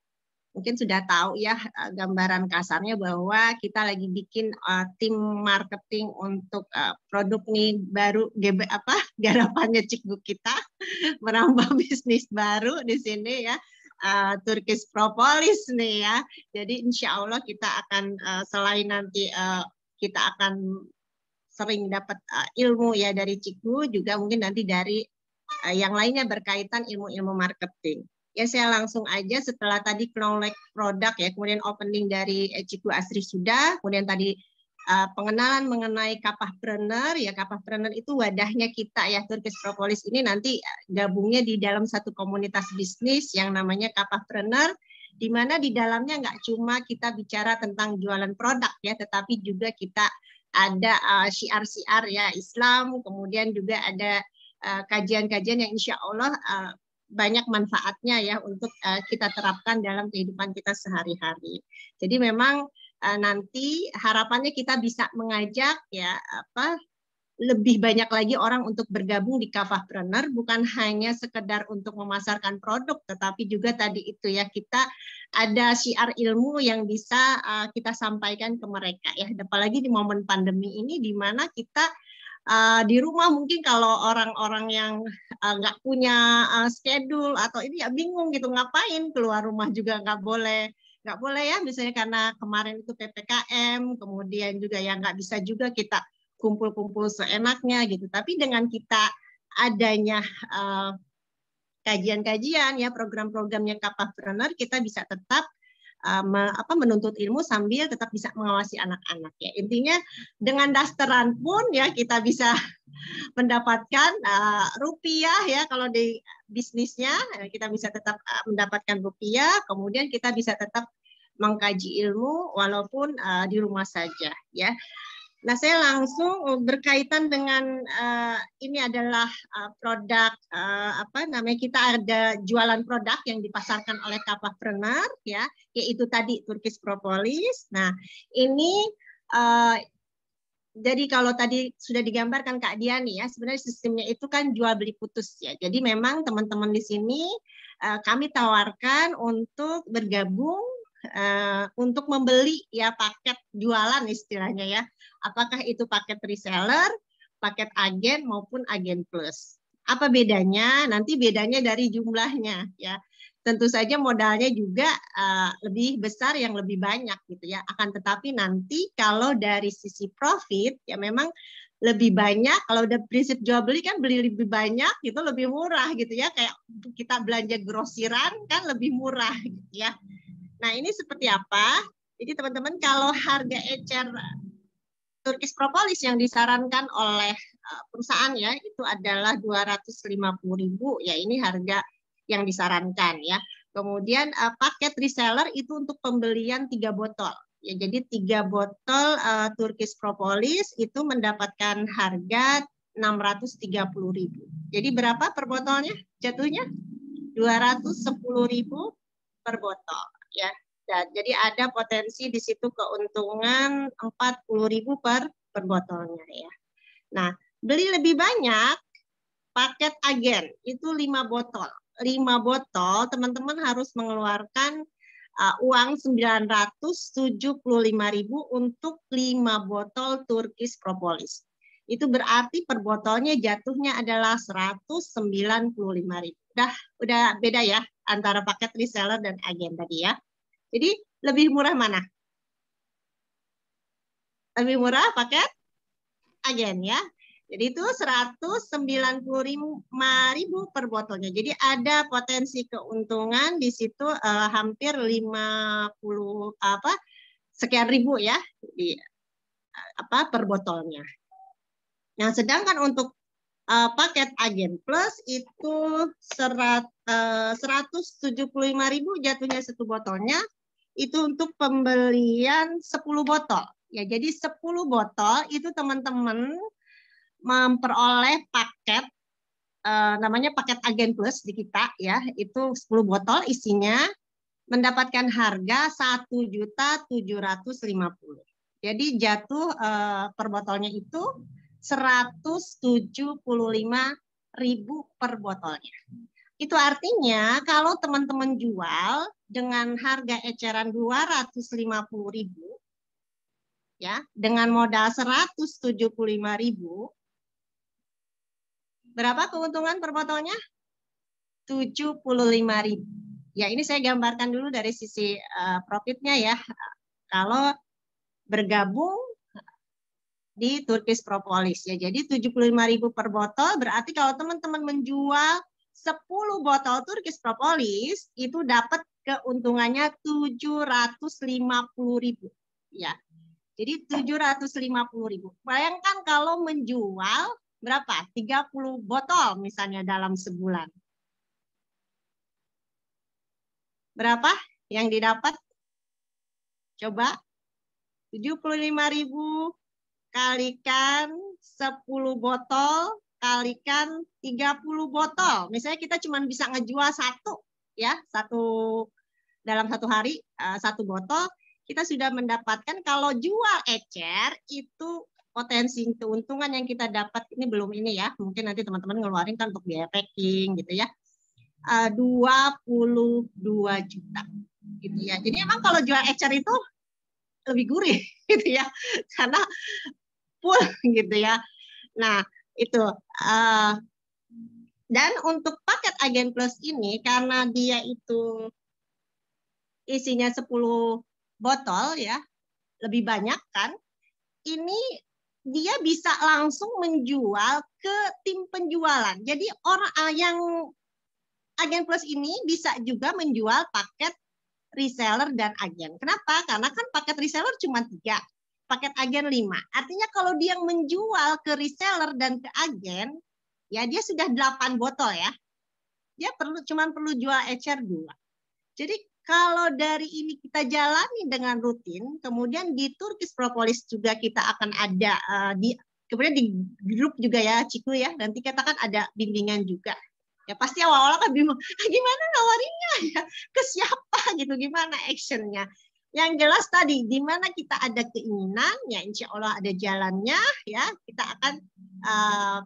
mungkin sudah tahu ya eh, gambaran kasarnya bahwa kita lagi bikin uh, tim marketing untuk uh, produk nih baru GB apa garapannya cikgu kita menambah bisnis baru di sini ya uh, Turkish Propolis nih ya. Jadi insya Allah kita akan uh, selain nanti uh, kita akan sering dapat uh, ilmu ya dari cikgu juga mungkin nanti dari uh, yang lainnya berkaitan ilmu-ilmu marketing. Ya saya langsung aja setelah tadi knowledge produk ya, kemudian opening dari Eciku Asri sudah, kemudian tadi uh, pengenalan mengenai kapahpreneur ya kapahpreneur itu wadahnya kita ya Turkish Propolis ini nanti eh, gabungnya di dalam satu komunitas bisnis yang namanya kapahpreneur di mana di dalamnya nggak cuma kita bicara tentang jualan produk ya tetapi juga kita ada eh, siar-siar uh, ya Islam kemudian juga ada kajian-kajian uh, yang insya Allah uh, banyak manfaatnya ya untuk uh, kita terapkan dalam kehidupan kita sehari-hari. Jadi memang uh, nanti harapannya kita bisa mengajak ya apa lebih banyak lagi orang untuk bergabung di Brenner bukan hanya sekedar untuk memasarkan produk tetapi juga tadi itu ya kita ada siar ilmu yang bisa uh, kita sampaikan ke mereka ya apalagi di momen pandemi ini di mana kita uh, di rumah mungkin kalau orang-orang yang eh, nggak uh, punya uh, schedule atau ini ya bingung gitu ngapain keluar rumah juga nggak boleh nggak boleh ya misalnya karena kemarin itu ppkm kemudian juga yang nggak bisa juga kita kumpul-kumpul seenaknya gitu tapi dengan kita adanya uh, kajian-kajian ya program-program yang kapal kita bisa tetap Eh, apa, menuntut ilmu sambil tetap bisa mengawasi anak-anak ya intinya dengan dasteran pun ya kita bisa mendapatkan uh, rupiah ya kalau di bisnisnya kita bisa tetap eh, mendapatkan rupiah kemudian kita bisa tetap mengkaji ilmu walaupun uh, di rumah saja ya Nah, saya langsung eh, berkaitan dengan uh, ini adalah uh, produk uh, apa namanya kita ada jualan produk yang dipasarkan oleh kapakpreneur ya, yaitu tadi Turkish Propolis. Nah, ini uh, jadi kalau tadi sudah digambarkan Kak Diani ya, sebenarnya sistemnya itu kan jual beli putus ya. Jadi memang teman-teman di sini uh, kami tawarkan untuk bergabung Eh, untuk membeli ya paket jualan istilahnya ya. Apakah itu paket reseller, paket agen maupun agen plus. Apa bedanya? Nanti bedanya dari jumlahnya ya. Tentu saja modalnya juga uh, lebih besar yang lebih banyak gitu ya. Akan tetapi nanti kalau dari sisi profit ya memang lebih banyak kalau udah prinsip jual beli kan beli lebih banyak gitu lebih murah gitu ya kayak kita belanja grosiran kan lebih murah gitu ya Nah, ini seperti apa? Jadi teman-teman kalau harga ecer eh, Turkish propolis yang disarankan oleh eh, perusahaan ya itu adalah 250.000 ya ini harga yang disarankan ya. Kemudian eh, paket reseller itu untuk pembelian tiga botol. Ya jadi tiga botol uh, Turkish propolis itu mendapatkan harga 630.000. Jadi berapa per botolnya? Jatuhnya 210.000 per botol ya. Dan, ya. jadi ada potensi di situ keuntungan 40.000 per per botolnya ya. Nah, beli lebih banyak paket agen itu 5 botol. 5 botol teman-teman harus mengeluarkan uh, uang 975.000 untuk 5 botol Turkish Propolis. Itu berarti per botolnya jatuhnya adalah 195.000. Udah udah beda ya antara paket reseller dan agen tadi ya. Jadi lebih murah mana? Lebih murah paket agen ya. Jadi itu 195.000 per botolnya. Jadi ada potensi keuntungan di situ eh, hampir 50 apa sekian ribu ya di eh, apa per botolnya. Nah, sedangkan untuk uh, paket agen plus itu serat, eh, uh, 175.000 jatuhnya satu botolnya itu untuk pembelian 10 botol. Ya, jadi 10 botol itu teman-teman memperoleh paket uh, namanya paket agen plus di kita ya, itu 10 botol isinya mendapatkan harga 1.750. Jadi jatuh uh, per botolnya itu 175.000 per botolnya. Itu artinya kalau teman-teman jual dengan harga eceran 250.000 ya, dengan modal 175.000 berapa keuntungan per botolnya? 75.000. Ya, ini saya gambarkan dulu dari sisi uh, profitnya ya. Kalau bergabung di Turkish Propolis ya. Jadi 75.000 per botol berarti kalau teman-teman menjual 10 botol Turkish Propolis itu dapat keuntungannya 750.000 ya. Jadi 750.000. Bayangkan kalau menjual berapa? 30 botol misalnya dalam sebulan. Berapa yang didapat? Coba ribu kalikan 10 botol kalikan 30 botol. Misalnya kita cuma bisa ngejual satu, ya, satu dalam satu hari eh, satu botol, kita sudah mendapatkan kalau jual ecer itu potensi keuntungan yang kita dapat ini belum ini ya. Mungkin nanti teman-teman ngeluarin kan untuk biaya packing gitu ya. Eh, puluh 22 juta gitu ya. Jadi emang kalau jual ecer itu lebih gurih gitu ya karena full gitu ya nah itu uh, dan untuk paket agen plus ini karena dia itu isinya 10 botol ya lebih banyak kan ini dia bisa langsung menjual ke tim penjualan. Jadi orang eh, yang agen plus ini bisa juga menjual paket reseller, dan agen. Kenapa? Karena kan paket reseller cuma tiga, paket agen lima. Artinya kalau dia yang menjual ke reseller dan ke agen, ya dia sudah delapan botol ya. Dia perlu cuma perlu jual ecer dua. Jadi kalau dari ini kita jalani dengan rutin, kemudian di Turkish Propolis juga kita akan ada uh, di kemudian di grup juga ya Ciku ya. Nanti kita akan ada bimbingan juga ya pasti awal-awal kan bingung ah, gimana nawarinnya ya ke siapa gitu gimana actionnya yang jelas tadi di mana kita ada keinginan ya insya Allah ada jalannya ya kita akan uh,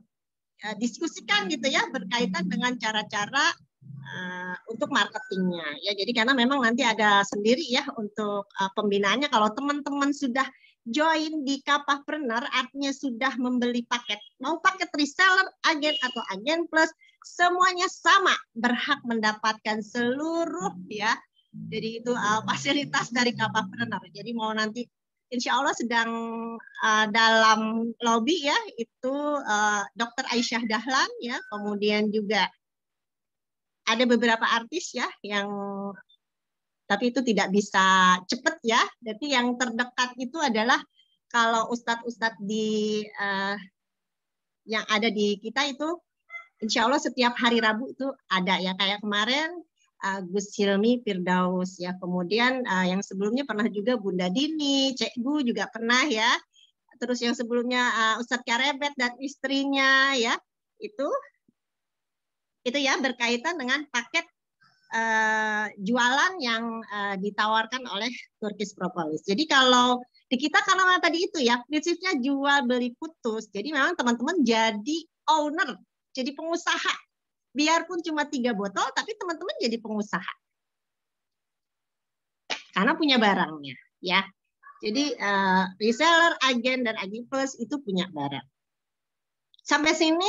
diskusikan gitu ya berkaitan dengan cara-cara uh, untuk marketingnya ya jadi karena memang nanti ada sendiri ya untuk uh, pembinaannya kalau teman-teman sudah join di Kapah Prener artinya sudah membeli paket mau paket reseller agen atau agen plus semuanya sama berhak mendapatkan seluruh ya. Jadi itu uh, fasilitas dari kapal penenar Jadi mau nanti insya Allah sedang uh, dalam lobby ya itu uh, Dr. Aisyah Dahlan ya kemudian juga ada beberapa artis ya yang tapi itu tidak bisa cepat ya jadi yang terdekat itu adalah kalau ustadz-ustadz di uh, yang ada di kita itu insya Allah setiap hari Rabu itu ada ya kayak kemarin uh, Gus Hilmi Firdaus ya kemudian uh, yang sebelumnya pernah juga Bunda Dini Cek Gu juga pernah ya terus yang sebelumnya uh, Ustadz Karebet dan istrinya ya itu itu ya berkaitan dengan paket uh, jualan yang uh, ditawarkan oleh Turkish Propolis jadi kalau di kita karena tadi itu ya prinsipnya jual beli putus jadi memang teman-teman jadi owner jadi pengusaha. Biarpun cuma tiga botol, tapi teman-teman jadi pengusaha. Karena punya barangnya, ya. Jadi uh, reseller, agen, dan agen plus itu punya barang. Sampai sini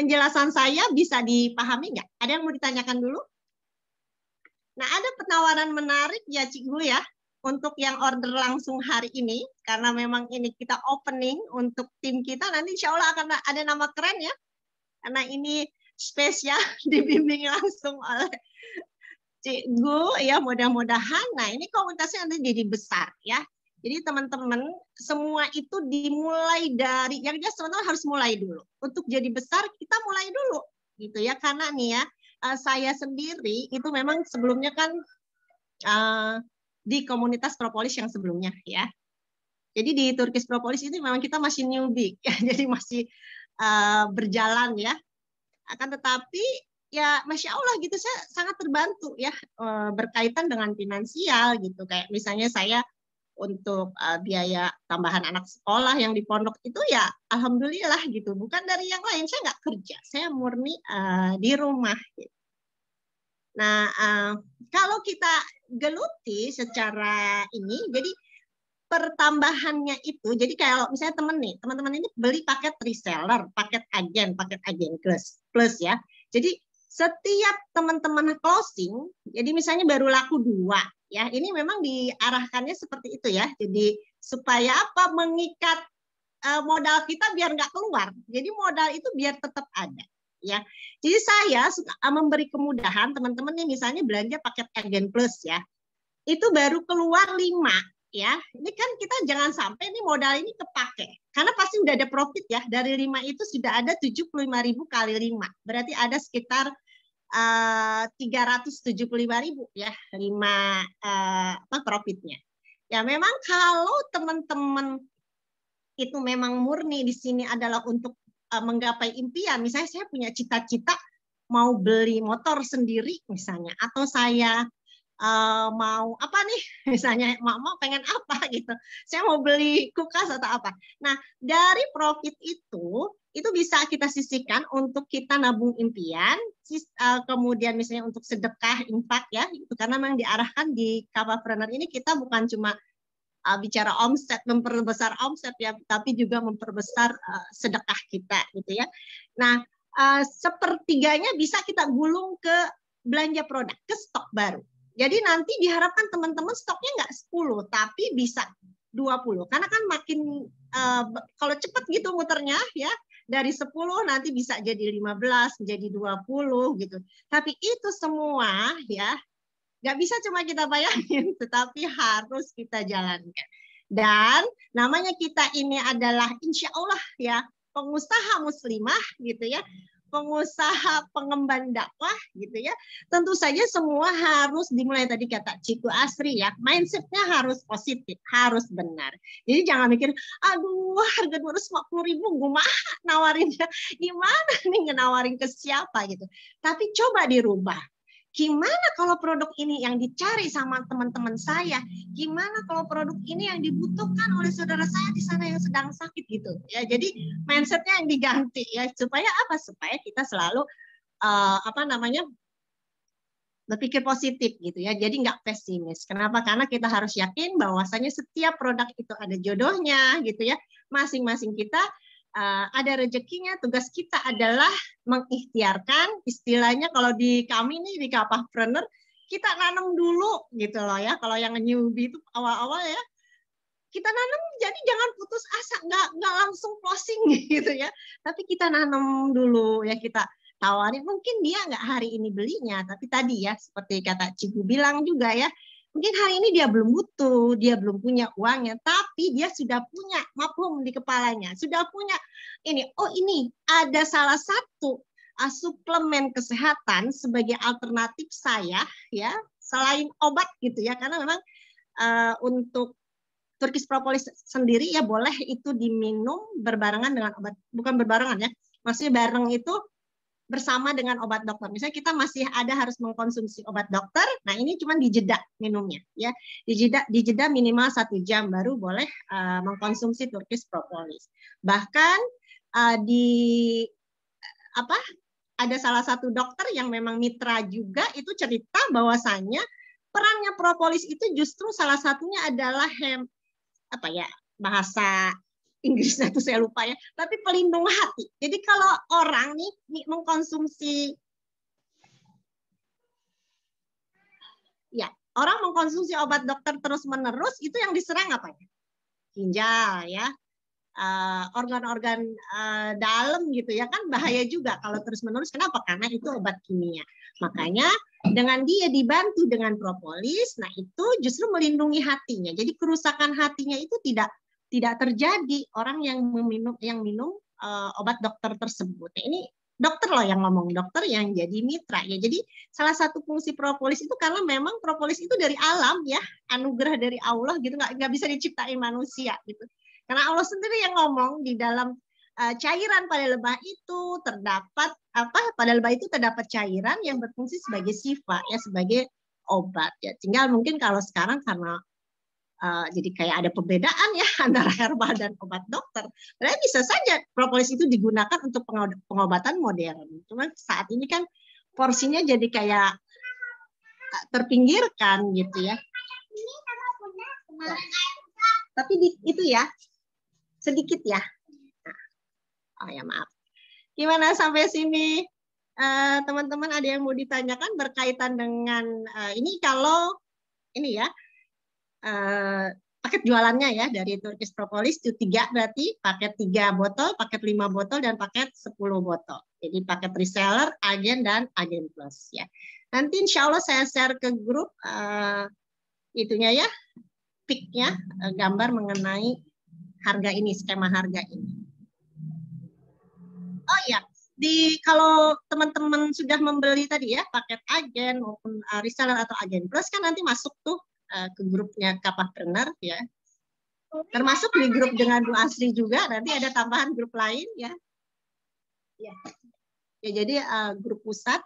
penjelasan saya bisa dipahami nggak? Ada yang mau ditanyakan dulu? Nah, ada penawaran menarik ya, Cikgu ya, untuk yang order langsung hari ini, karena memang ini kita opening untuk tim kita, nanti insya Allah akan ada nama keren ya, karena ini spesial dibimbing langsung oleh cikgu ya mudah-mudahan nah ini komunitasnya nanti jadi besar ya jadi teman-teman semua itu dimulai dari yang jelas teman-teman harus mulai dulu untuk jadi besar kita mulai dulu gitu ya karena nih ya eh, saya sendiri itu memang sebelumnya kan eh, di komunitas propolis yang sebelumnya ya jadi di Turkish Propolis ini memang kita masih newbie, ya. jadi masih Eh, berjalan ya. Akan tetapi ya masya Allah gitu saya sangat terbantu ya eh, berkaitan dengan finansial gitu kayak misalnya saya untuk eh, biaya tambahan anak sekolah yang di pondok itu ya alhamdulillah gitu bukan dari yang lain saya nggak kerja saya murni di rumah gitu. nah kalau kita geluti secara ini jadi pertambahannya itu jadi kayak misalnya temen nih teman-teman ini beli paket reseller paket agen paket agen plus plus ya jadi setiap teman-teman closing jadi misalnya baru laku dua ya ini memang diarahkannya seperti itu ya jadi supaya apa mengikat eh, modal kita biar nggak keluar jadi modal itu biar tetap ada ya. Jadi saya suka eh, memberi kemudahan teman-teman nih misalnya belanja paket agen plus ya. Itu baru keluar lima ya ini kan kita jangan sampai ini modal ini kepake karena pasti udah ada profit ya dari lima itu sudah ada tujuh puluh lima ribu kali lima berarti ada sekitar eh, tiga ratus tujuh puluh lima ribu ya lima eh, apa profitnya ya memang kalau teman-teman itu memang murni di sini adalah untuk uh, menggapai impian misalnya saya punya cita-cita mau beli motor sendiri misalnya atau saya Eh, mau apa nih misalnya mama pengen apa gitu saya mau beli kulkas atau apa nah dari profit itu itu bisa kita sisihkan untuk kita nabung impian eh, kemudian misalnya untuk sedekah infak ya itu karena memang diarahkan di kapalpreneur ini kita bukan cuma uh, bicara omset memperbesar omset ya tapi juga memperbesar uh, sedekah kita gitu ya nah uh, sepertiganya bisa kita gulung ke belanja produk ke stok baru jadi nanti diharapkan teman-teman stoknya nggak 10, tapi bisa 20. Karena kan makin uh, kalau cepat gitu muternya ya, dari 10 nanti bisa jadi 15, menjadi 20 gitu. Tapi itu semua ya nggak bisa cuma kita bayangin, tetapi harus kita jalankan. Dan namanya kita ini adalah insya Allah ya pengusaha muslimah gitu ya pengusaha pengemban dakwah gitu ya tentu saja semua harus dimulai tadi kata Ciku Asri ya mindsetnya harus positif harus benar jadi jangan mikir aduh harga dua ratus empat puluh ribu gue mah nawarinnya gimana nih nawarin ke siapa gitu tapi coba dirubah Gimana kalau produk ini yang dicari sama teman-teman saya? Gimana kalau produk ini yang dibutuhkan oleh saudara saya di sana yang sedang sakit gitu? Ya, jadi mindsetnya yang diganti ya supaya apa? Supaya kita selalu uh, apa namanya berpikir positif gitu ya. Jadi nggak pesimis. Kenapa? Karena kita harus yakin bahwasanya setiap produk itu ada jodohnya gitu ya. Masing-masing kita uh, ada rezekinya tugas kita adalah mengikhtiarkan istilahnya kalau di kami nih di kapahpreneur kita nanam dulu gitu loh ya kalau yang newbie itu awal-awal ya kita nanam jadi jangan putus asa nggak nggak langsung closing gitu ya tapi kita nanam dulu ya kita tawarin mungkin dia nggak hari ini belinya tapi tadi ya seperti kata Ciku bilang juga ya Mungkin hari ini dia belum butuh, dia belum punya uangnya, tapi dia sudah punya maklum di kepalanya, sudah punya ini. Oh ini ada salah satu uh, suplemen kesehatan sebagai alternatif saya ya selain obat gitu ya karena memang uh, untuk Turkish propolis sendiri ya boleh itu diminum berbarengan dengan obat bukan berbarengan ya maksudnya bareng itu bersama dengan obat dokter. Misalnya kita masih ada harus mengkonsumsi obat dokter, nah ini cuma dijeda minumnya, ya dijeda dijeda minimal satu jam baru boleh uh, mengkonsumsi Turkish propolis. Bahkan uh, di eh, apa ada salah satu dokter yang memang mitra juga itu cerita bahwasannya perannya propolis itu justru salah satunya adalah hem apa ya bahasa Inggrisnya itu saya lupa ya, tapi pelindung hati. Jadi kalau orang nih mengkonsumsi ya, orang mengkonsumsi obat dokter terus-menerus itu yang diserang apa ya? Ginjal ya. Eh, organ-organ uh, uh, dalam gitu ya kan bahaya juga kalau terus-menerus. Kenapa? Karena itu obat kimia. Makanya dengan dia dibantu dengan propolis, nah itu justru melindungi hatinya. Jadi kerusakan hatinya itu tidak tidak terjadi orang yang meminum yang minum uh, obat dokter tersebut. Nah, ini dokter loh yang ngomong dokter yang jadi mitra ya. Jadi salah satu fungsi propolis itu karena memang propolis itu dari alam ya, anugerah dari Allah gitu nggak nggak bisa diciptain manusia gitu. Karena Allah sendiri yang ngomong di dalam uh, cairan pada lebah itu terdapat apa? Pada lebah itu terdapat cairan yang berfungsi sebagai sifat ya sebagai obat ya. Tinggal mungkin kalau sekarang karena Eh, jadi kayak ada perbedaan ya antara herbal dan obat dokter. Padahal bisa saja propolis itu digunakan untuk pengobatan modern. Cuma saat ini kan porsinya jadi kayak eh, terpinggirkan gitu ya. tapi di, itu ya sedikit ya. Nah, oh ya maaf. Gimana sampai sini? Eh, teman-teman uh, ada yang mau ditanyakan berkaitan dengan uh, ini kalau ini ya Eh, paket jualannya ya dari Turkish Propolis itu tiga berarti paket tiga botol, paket lima botol dan paket sepuluh botol. Jadi paket reseller, agen dan agen plus ya. Nanti insya Allah saya share ke grup uh, itunya ya, picnya uh, eh, gambar mengenai harga ini, skema harga ini. Oh ya, di kalau teman-teman sudah membeli tadi ya paket agen maupun uh, reseller atau agen plus kan nanti masuk tuh Eh, ke grupnya Kapapreneur ya. Oh, iya. Termasuk di grup dengan Bu Asri juga, nanti ada tambahan grup lain ya. Ya, ya jadi uh, grup pusat.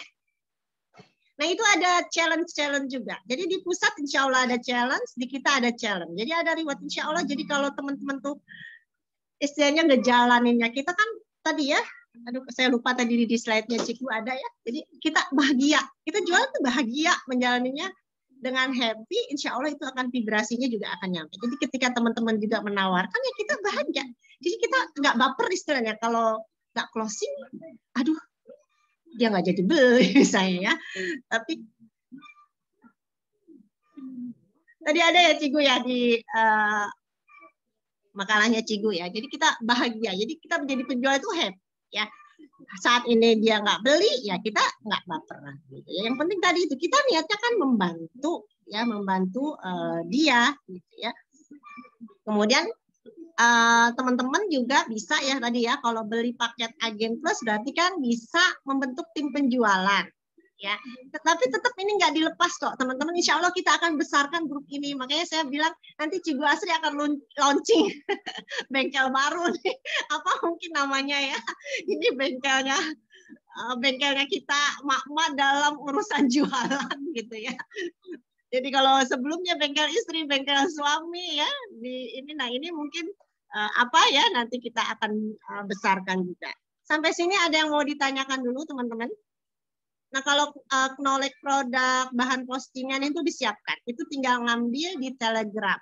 Nah itu ada challenge-challenge juga. Jadi di pusat insya Allah ada challenge, di kita ada challenge. Jadi ada riwayat insya Allah. Jadi kalau teman-teman tuh istilahnya ngejalaninnya, kita kan tadi ya aduh saya lupa tadi di slide-nya Ciku ada ya. Jadi kita bahagia, kita jualan tuh bahagia menjalaninya dengan happy, insya Allah itu akan vibrasinya juga akan nyampe. Jadi ketika teman-teman juga menawarkan ya kita bahagia. Jadi kita nggak baper istilahnya. Kalau nggak closing, aduh dia nggak jadi beli misalnya ya. Tapi tadi ada ya Cigu ya di uh, makalahnya Cigu ya. Jadi kita bahagia. Jadi kita menjadi penjual itu happy ya saat ini dia nggak beli ya kita nggak baperan gitu ya yang penting tadi itu kita niatnya kan membantu ya membantu uh, dia gitu ya kemudian eh, teman-teman uh, teman -teman juga bisa ya tadi ya kalau beli paket agen plus berarti kan bisa membentuk tim penjualan ya. Tetapi tetap ini nggak dilepas kok teman-teman. Insya Allah kita akan besarkan grup ini. Makanya saya bilang nanti Cibu Asri akan launching bengkel baru nih. Apa mungkin namanya ya? Ini bengkelnya eh, bengkelnya kita makma dalam urusan jualan gitu ya. Jadi kalau sebelumnya bengkel istri, bengkel suami ya di ini nah ini mungkin eh, apa ya nanti kita akan eh, besarkan juga. Sampai sini ada yang mau ditanyakan dulu teman-teman? Nah, kalau uh, knowledge produk, bahan postingan itu disiapkan. Itu tinggal ngambil di Telegram.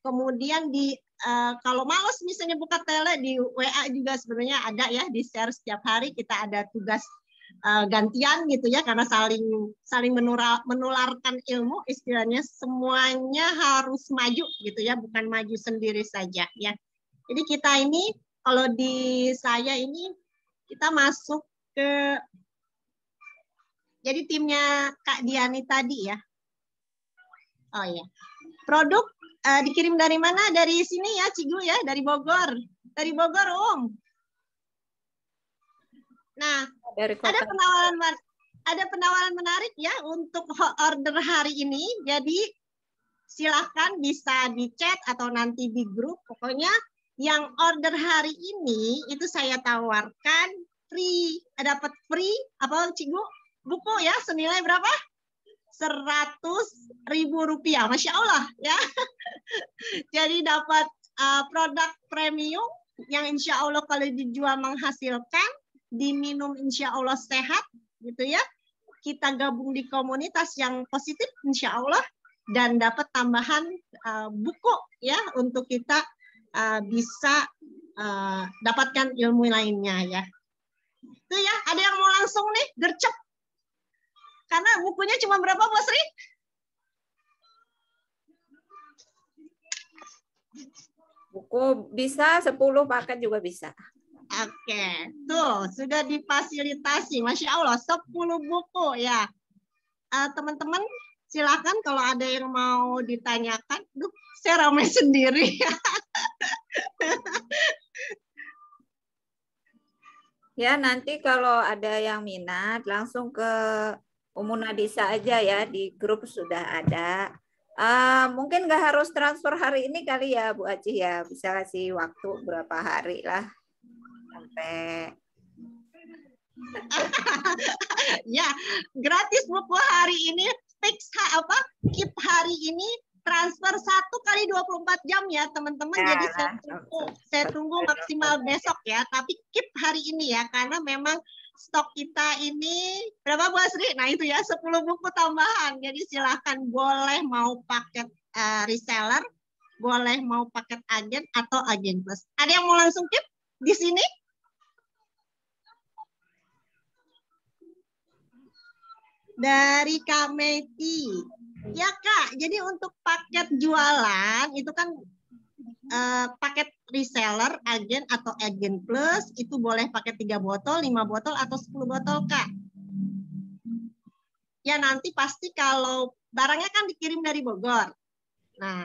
Kemudian di uh, kalau males misalnya buka tele di WA juga sebenarnya ada ya di share setiap hari kita ada tugas uh, gantian gitu ya karena saling saling menular, menularkan ilmu istilahnya semuanya harus maju gitu ya bukan maju sendiri saja ya. Jadi kita ini kalau di saya ini kita masuk ke jadi timnya Kak Diani tadi ya. Oh iya. Produk uh, dikirim dari mana? Dari sini ya, Cigu ya, dari Bogor. Dari Bogor, Om. Nah, dari ada penawaran ada penawaran menarik ya untuk order hari ini. Jadi silahkan bisa di chat atau nanti di grup. Pokoknya yang order hari ini itu saya tawarkan free, dapat free apa Cigu? buku ya senilai berapa? Seratus ribu rupiah, masya Allah ya. Jadi dapat uh, produk premium yang insya Allah kalau dijual menghasilkan, diminum insya Allah sehat, gitu ya. Kita gabung di komunitas yang positif insya Allah dan dapat tambahan uh, buku ya untuk kita uh, bisa uh, dapatkan ilmu lainnya ya. Itu ya, ada yang mau langsung nih gercep karena bukunya cuma berapa, Bu Sri? Buku bisa 10 paket juga bisa. Oke, okay. tuh sudah difasilitasi, masya Allah 10 buku ya. Eh, teman-teman uh, silakan kalau ada yang mau ditanyakan, duh saya ramai sendiri. ya nanti kalau ada yang minat langsung ke Umuna bisa aja ya di grup sudah ada. Uh, mungkin nggak harus transfer hari ini kali ya Bu Acih ya bisa kasih waktu berapa hari lah sampai ya gratis buku hari ini fix apa keep hari ini transfer satu kali 24 jam ya teman-teman. Ya, Jadi saya tunggu, saya tunggu maksimal besok ya. Tapi keep hari ini ya karena memang stok kita ini berapa Bu Asri? Nah itu ya 10 buku tambahan. Jadi silahkan boleh mau paket uh, reseller, boleh mau paket agen atau agen plus. Ada yang mau langsung tip di sini? Dari Kameti. Ya Kak, jadi untuk paket jualan itu kan uh, paket reseller, agen atau agen plus itu boleh pakai tiga botol, lima botol atau 10 botol, Kak. Ya nanti pasti kalau barangnya kan dikirim dari Bogor. Nah,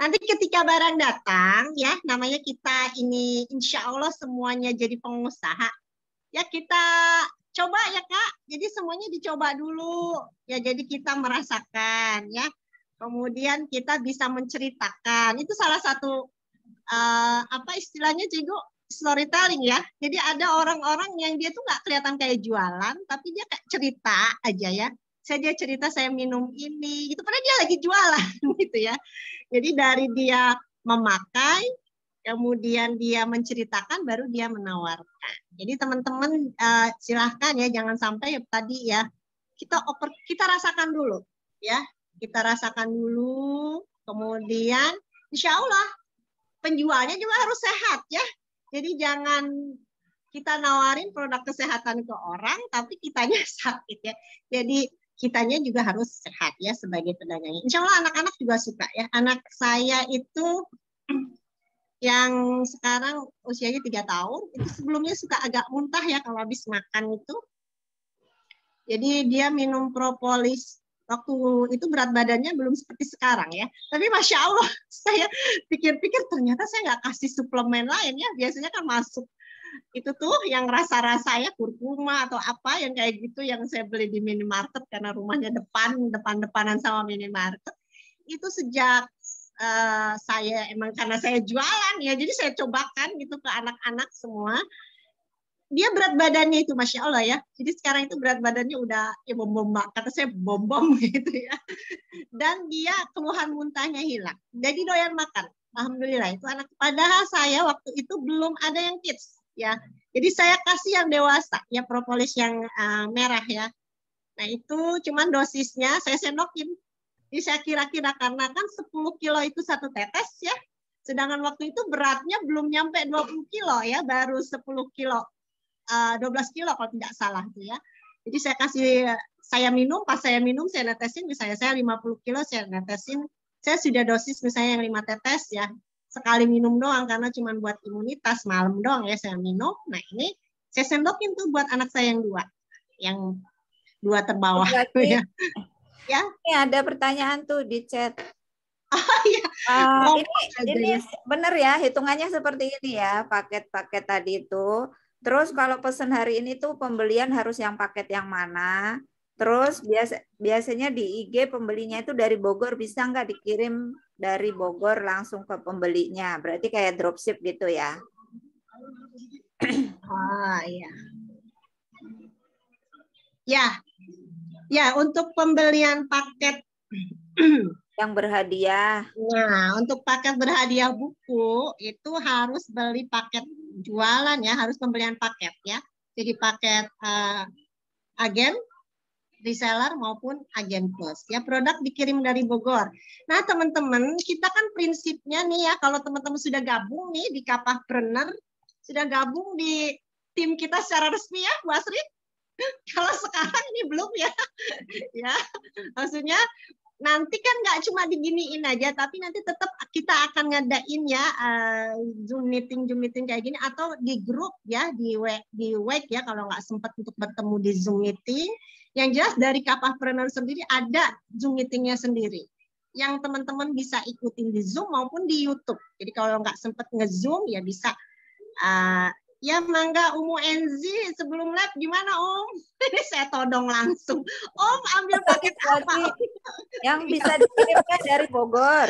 nanti ketika barang datang ya namanya kita ini insya Allah semuanya jadi pengusaha. Ya kita coba ya Kak. Jadi semuanya dicoba dulu. Ya jadi kita merasakan ya Kemudian kita bisa menceritakan. Itu salah satu uh, apa istilahnya Cigo storytelling ya. Jadi ada orang-orang yang dia tuh nggak kelihatan kayak jualan, tapi dia kayak cerita aja ya. Saya dia cerita saya minum ini, itu Padahal dia lagi jualan gitu ya. Jadi dari dia memakai, kemudian dia menceritakan, baru dia menawarkan. Jadi teman-teman uh, silahkan ya, jangan sampai ya, tadi ya kita oper, kita rasakan dulu ya kita rasakan dulu, kemudian insya Allah penjualnya juga harus sehat ya. Jadi jangan kita nawarin produk kesehatan ke orang, tapi kitanya sakit ya. Jadi kitanya juga harus sehat ya sebagai pedagangnya. Insya Allah anak-anak juga suka ya. Anak saya itu yang sekarang usianya tiga tahun, itu sebelumnya suka agak muntah ya kalau habis makan itu. Jadi dia minum propolis waktu itu berat badannya belum seperti sekarang ya. Tapi masya Allah saya pikir-pikir ternyata saya nggak kasih suplemen lain ya. Biasanya kan masuk itu tuh yang rasa-rasa ya kurkuma atau apa yang kayak gitu yang saya beli di minimarket karena rumahnya depan depan depanan sama minimarket itu sejak uh, saya emang karena saya jualan ya jadi saya cobakan gitu ke anak-anak semua dia berat badannya itu masya Allah ya. Jadi sekarang itu berat badannya udah ya bom bom kata saya bom bom gitu ya. Dan dia keluhan muntahnya hilang. Jadi doyan makan. Alhamdulillah itu anak. Padahal saya waktu itu belum ada yang kids ya. Jadi saya kasih yang dewasa ya propolis yang uh, merah ya. Nah itu cuman dosisnya saya sendokin. Jadi saya kira-kira karena kan 10 kilo itu satu tetes ya. Sedangkan waktu itu beratnya belum nyampe 20 kilo ya, baru 10 kilo 12 eh, kilo kalau tidak salah gitu ya. Jadi saya kasih saya minum, pas saya minum saya netesin misalnya saya 50 kilo saya netesin, saya sudah dosis misalnya yang 5 tetes ya. Sekali minum doang karena cuma buat imunitas malam doang ya saya minum. Nah, ini saya sendokin tuh buat anak saya yang dua. Yang dua terbawah. Oh, ya. ya. Ini ada pertanyaan tuh di chat. Oh, iya. uh, oh, ini, ini ya. benar ya hitungannya seperti ini ya paket-paket tadi itu Terus kalau pesan hari ini tuh pembelian harus yang paket yang mana? Terus biasa, biasanya di IG pembelinya itu dari Bogor bisa nggak dikirim dari Bogor langsung ke pembelinya? Berarti kayak dropship gitu ya? Ah iya. Ya, ya untuk pembelian paket yang berhadiah. Nah, untuk paket berhadiah buku itu harus beli paket jualan ya, harus pembelian paket ya. Jadi paket uh, agen, reseller maupun agen plus. Ya produk dikirim dari Bogor. Nah teman-teman kita kan prinsipnya nih ya kalau teman-teman sudah gabung nih di Kapah Brenner sudah gabung di tim kita secara resmi ya Bu Asri. kalau sekarang ini belum ya, ya maksudnya nanti kan nggak cuma diginiin aja, tapi nanti tetap kita akan ngadain ya uh, Zoom meeting, Zoom meeting kayak gini atau di grup ya di di web ya kalau nggak sempat untuk bertemu di Zoom meeting. Yang jelas dari kapal kapalpreneur sendiri ada Zoom meetingnya sendiri yang teman-teman bisa ikutin di Zoom maupun di YouTube. Jadi kalau nggak sempat nge-Zoom ya bisa uh, Ya mangga Umu Enzi sebelum lab gimana Om? Ini saya todong langsung. Om ambil paket apa? Yang bisa dikirimkan dari Bogor.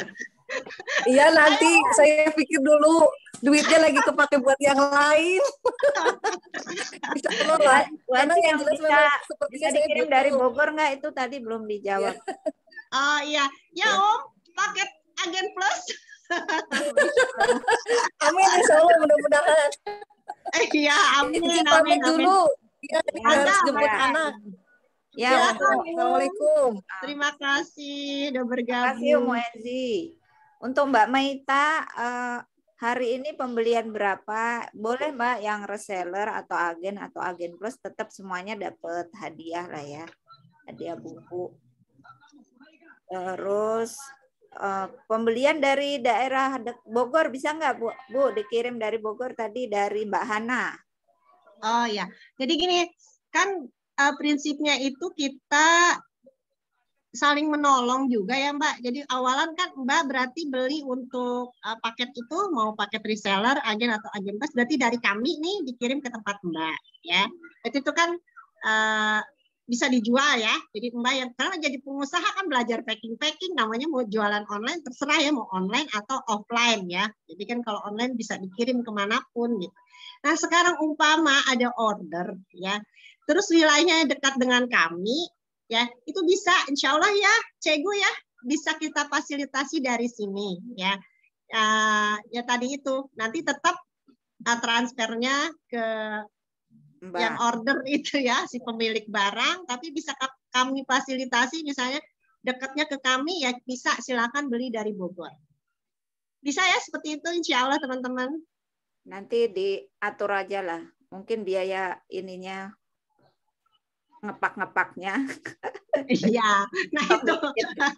Iya nanti saya pikir dulu duitnya lagi kepake buat yang lain. bisa keluar lah. Karena yang jelas bisa, bisa dikirim dari Bogor nggak itu tadi belum dijawab. Iya. Oh iya, ya iya. Om paket agen plus. amin insya Allah mudah-mudahan. Eh, ya amin. amin, amin. pamit dulu. Ya, harus iya. jemput ya. anak. Ya, ya Assalamualaikum. Terima kasih sudah bergabung. Terima kasih Muenzi. Untuk Mbak Maita, uh, hari ini pembelian berapa? Boleh Mbak yang reseller atau agen atau agen plus tetap semuanya dapat hadiah lah ya. Hadiah buku. Terus Eh, pembelian dari daerah Bogor bisa nggak Bu? Bu dikirim dari Bogor tadi dari Mbak Hana. Oh ya, jadi gini kan uh, prinsipnya itu kita saling menolong juga ya Mbak. Jadi awalan kan Mbak berarti beli untuk uh, paket itu mau paket reseller, agen atau agen bus berarti dari kami nih dikirim ke tempat Mbak ya. Itu, itu kan uh, bisa dijual ya. Jadi membayar. Karena jadi pengusaha kan belajar packing-packing namanya mau jualan online terserah ya mau online atau offline ya. Jadi kan kalau online bisa dikirim kemanapun gitu. Nah sekarang umpama ada order ya. Terus wilayahnya dekat dengan kami ya itu bisa insya Allah ya cegu ya bisa kita fasilitasi dari sini ya. Uh, ya tadi itu nanti tetap ah, transfernya ke Mbak. yang order itu ya si pemilik barang tapi bisa kami fasilitasi misalnya dekatnya ke kami ya bisa silakan beli dari Bogor bisa ya seperti itu insya Allah teman-teman nanti diatur aja lah mungkin biaya ininya ngepak-ngepaknya. Iya, nah itu,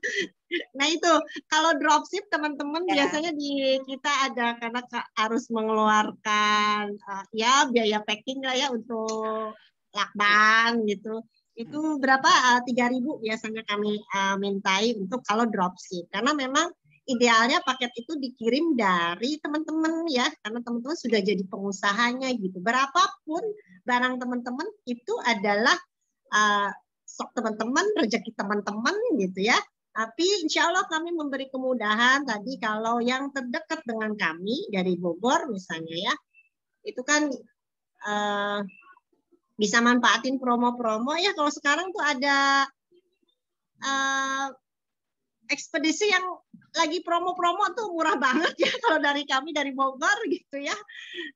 nah itu kalau dropship teman-teman ya. biasanya di kita ada karena harus mengeluarkan eh, ya biaya packing lah ya untuk lakban gitu. Itu berapa? Eh, tiga ribu biasanya kami eh, mintai untuk kalau dropship karena memang idealnya paket itu dikirim dari teman-teman ya karena teman-teman sudah jadi pengusahanya gitu berapapun barang teman-teman itu adalah uh, sok teman-teman, rezeki teman-teman gitu ya. Tapi insya Allah kami memberi kemudahan tadi kalau yang terdekat dengan kami dari Bogor misalnya ya, itu kan uh, bisa manfaatin promo-promo ya. Kalau sekarang tuh ada uh, ekspedisi yang lagi promo-promo tuh murah banget ya kalau dari kami dari Bogor gitu ya.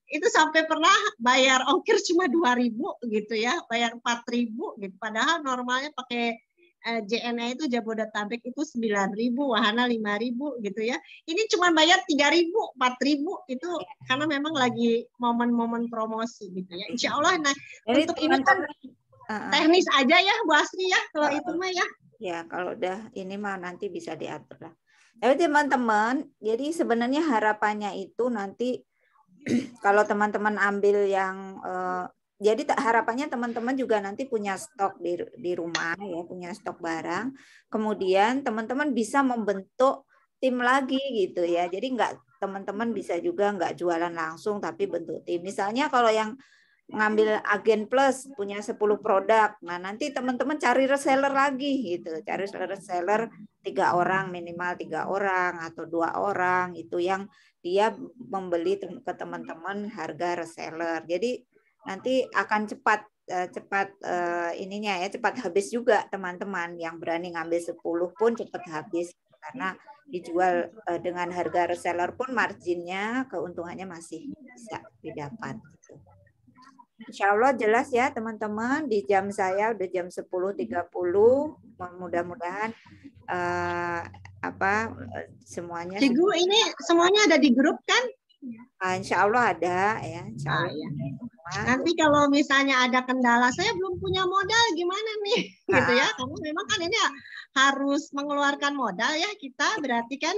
Itu sampai pernah bayar ongkir cuma 2000 gitu ya, bayar 4000 gitu. Padahal normalnya pakai eh, JNA e itu Jabodetabek itu 9000, Wahana 5000 gitu ya. Ini cuma bayar 3000, 4000 itu karena memang lagi momen-momen promosi gitu ya. Insya Allah nah Jadi, untuk ini kan ah, ah. teknis aja ya Bu Asri ya kalau itu mah ya. Ya, kalau udah ini mah nanti bisa diatur lah. Tapi teman-teman, jadi sebenarnya harapannya itu nanti kalau teman-teman ambil yang eh, jadi harapannya teman-teman juga nanti punya stok di, di rumah ya, punya stok barang. Kemudian teman-teman bisa membentuk tim lagi gitu ya. Jadi nggak teman-teman bisa juga nggak jualan langsung tapi bentuk tim. Misalnya kalau yang ngambil agen plus punya 10 produk. Nah, nanti teman-teman cari reseller lagi gitu. Cari reseller tiga orang minimal tiga orang atau dua orang itu yang dia membeli ke teman-teman harga reseller. Jadi nanti akan cepat eh, cepat eh, ininya ya, cepat habis juga teman-teman yang berani ngambil 10 pun cepat habis karena dijual eh, dengan harga reseller pun marginnya keuntungannya masih bisa didapat. Insya Allah jelas ya teman-teman di jam saya udah jam 10.30 mudah-mudahan uh, apa semuanya. Cikgu ini semuanya ada di grup kan? Uh, ah, insya Allah ada ya. Insya Allah. Ah, ya. Nanti kalau misalnya ada kendala saya belum punya modal gimana nih Nah. gitu ya? Ah. Kamu memang kan ini harus mengeluarkan modal ya kita berarti kan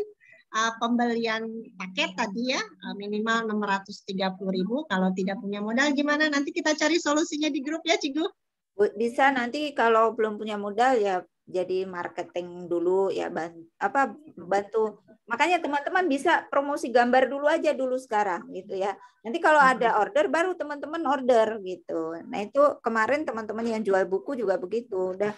uh, pembelian paket tadi ya uh, minimal 630.000 kalau tidak punya modal gimana nanti kita cari solusinya di grup ya Cigu bisa nanti kalau belum punya modal ya jadi marketing dulu ya bantu, apa bantu makanya teman-teman bisa promosi gambar dulu aja dulu sekarang gitu ya nanti kalau hmm. ada order baru teman-teman order gitu nah itu kemarin teman-teman yang jual buku juga begitu udah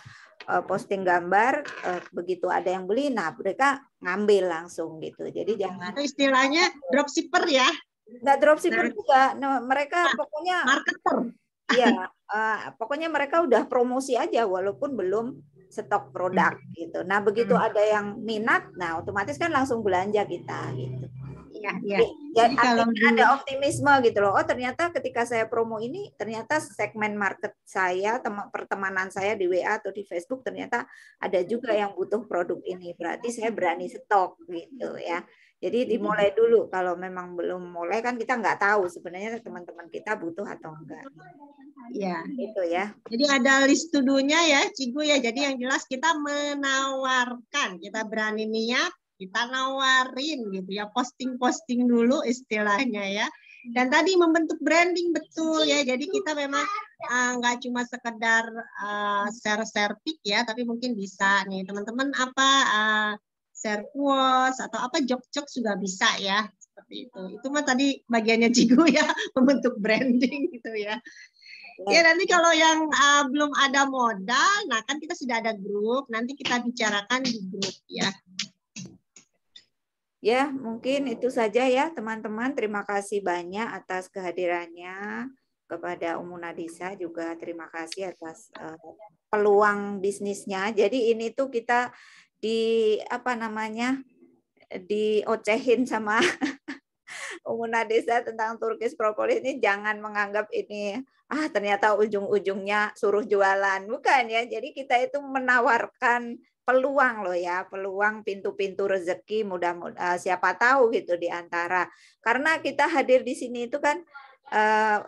Eh, posting gambar eh, begitu ada yang beli nah mereka ngambil langsung gitu jadi jangan itu istilahnya dropshipper ya nggak dropshipper juga nah, mereka ah, pokoknya marketer ya pokoknya mereka udah promosi aja walaupun belum stok produk hmm. gitu nah begitu hmm. ada yang minat nah otomatis kan langsung belanja kita gitu ya, ya. ya Jadi kalau ada optimisme gitu loh. Oh ternyata ketika saya promo ini ternyata segmen market saya, teman pertemanan saya di WA atau di Facebook ternyata ada juga yang butuh produk ini. Berarti saya berani stok gitu ya. Jadi iya. dimulai dulu kalau memang belum mulai kan kita nggak tahu sebenarnya teman-teman kita butuh atau enggak. Ya, itu ya. Jadi ada list tudunya ya, Cigu ya. Jadi yang jelas kita menawarkan, kita berani niat, kita nawarin gitu ya posting-posting dulu istilahnya ya dan tadi membentuk branding betul ya jadi kita memang eh, nggak uh, cuma sekedar uh, eh, share share ya tapi mungkin bisa nih teman-teman apa uh, share quotes atau apa jok-jok juga bisa ya seperti itu itu mah tadi bagiannya cigo ya membentuk branding gitu ya Ya nanti kalau yang uh, belum ada modal, nah kan kita sudah ada grup, nanti kita bicarakan di grup ya. Ya, mungkin itu saja ya teman-teman. Terima kasih banyak atas kehadirannya kepada Umu Nadisa juga terima kasih atas uh, peluang bisnisnya. Jadi ini tuh kita di apa namanya? diocehin sama Umu Nadisa tentang Turkish Propolis ini jangan menganggap ini ah ternyata ujung-ujungnya suruh jualan. Bukan ya. Jadi kita itu menawarkan peluang loh ya, peluang pintu-pintu rezeki mudah mudah eh, siapa tahu gitu di antara. Karena kita hadir di sini itu kan uh,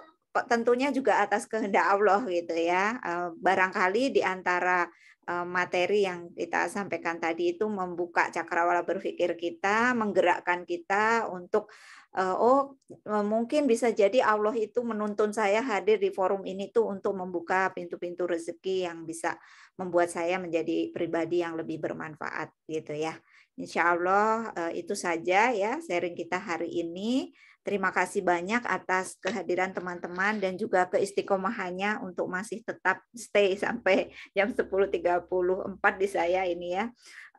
tentunya juga atas kehendak Allah gitu ya. Uh, barangkali di antara materi yang kita sampaikan tadi itu membuka cakrawala berpikir kita, menggerakkan kita untuk oh mungkin bisa jadi Allah itu menuntun saya hadir di forum ini tuh untuk membuka pintu-pintu rezeki yang bisa membuat saya menjadi pribadi yang lebih bermanfaat gitu ya. Insya Allah eh, itu saja ya sharing kita hari ini. Terima kasih banyak atas kehadiran teman-teman dan juga keistiqomahannya untuk masih tetap stay sampai jam 10.34 di saya ini ya.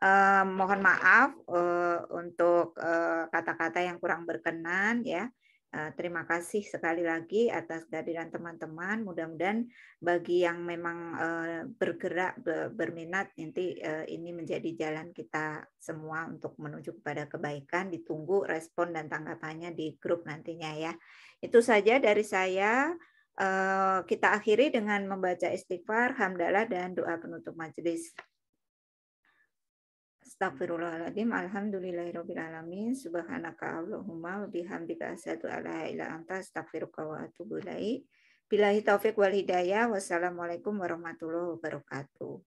Eh, mohon maaf eh, untuk eh, kata-kata eh, yang kurang berkenan ya. Eh, terima kasih sekali lagi atas kehadiran teman-teman. Mudah-mudahan bagi yang memang eh, bergerak berminat nanti eh, ini menjadi jalan kita semua untuk menuju kepada kebaikan. Ditunggu respon dan tanggapannya di grup nantinya ya. Itu saja dari saya. Kita akhiri dengan membaca istighfar, hamdalah dan doa penutup majelis. Astagfirullahaladzim, alhamdulillahirrabbilalamin, subhanaka Allahumma, bihamdika asyadu ala ila anta, Astagfirullah wa atubu ilaih. Bilahi taufiq wal hidayah, wassalamualaikum warahmatullahi wabarakatuh.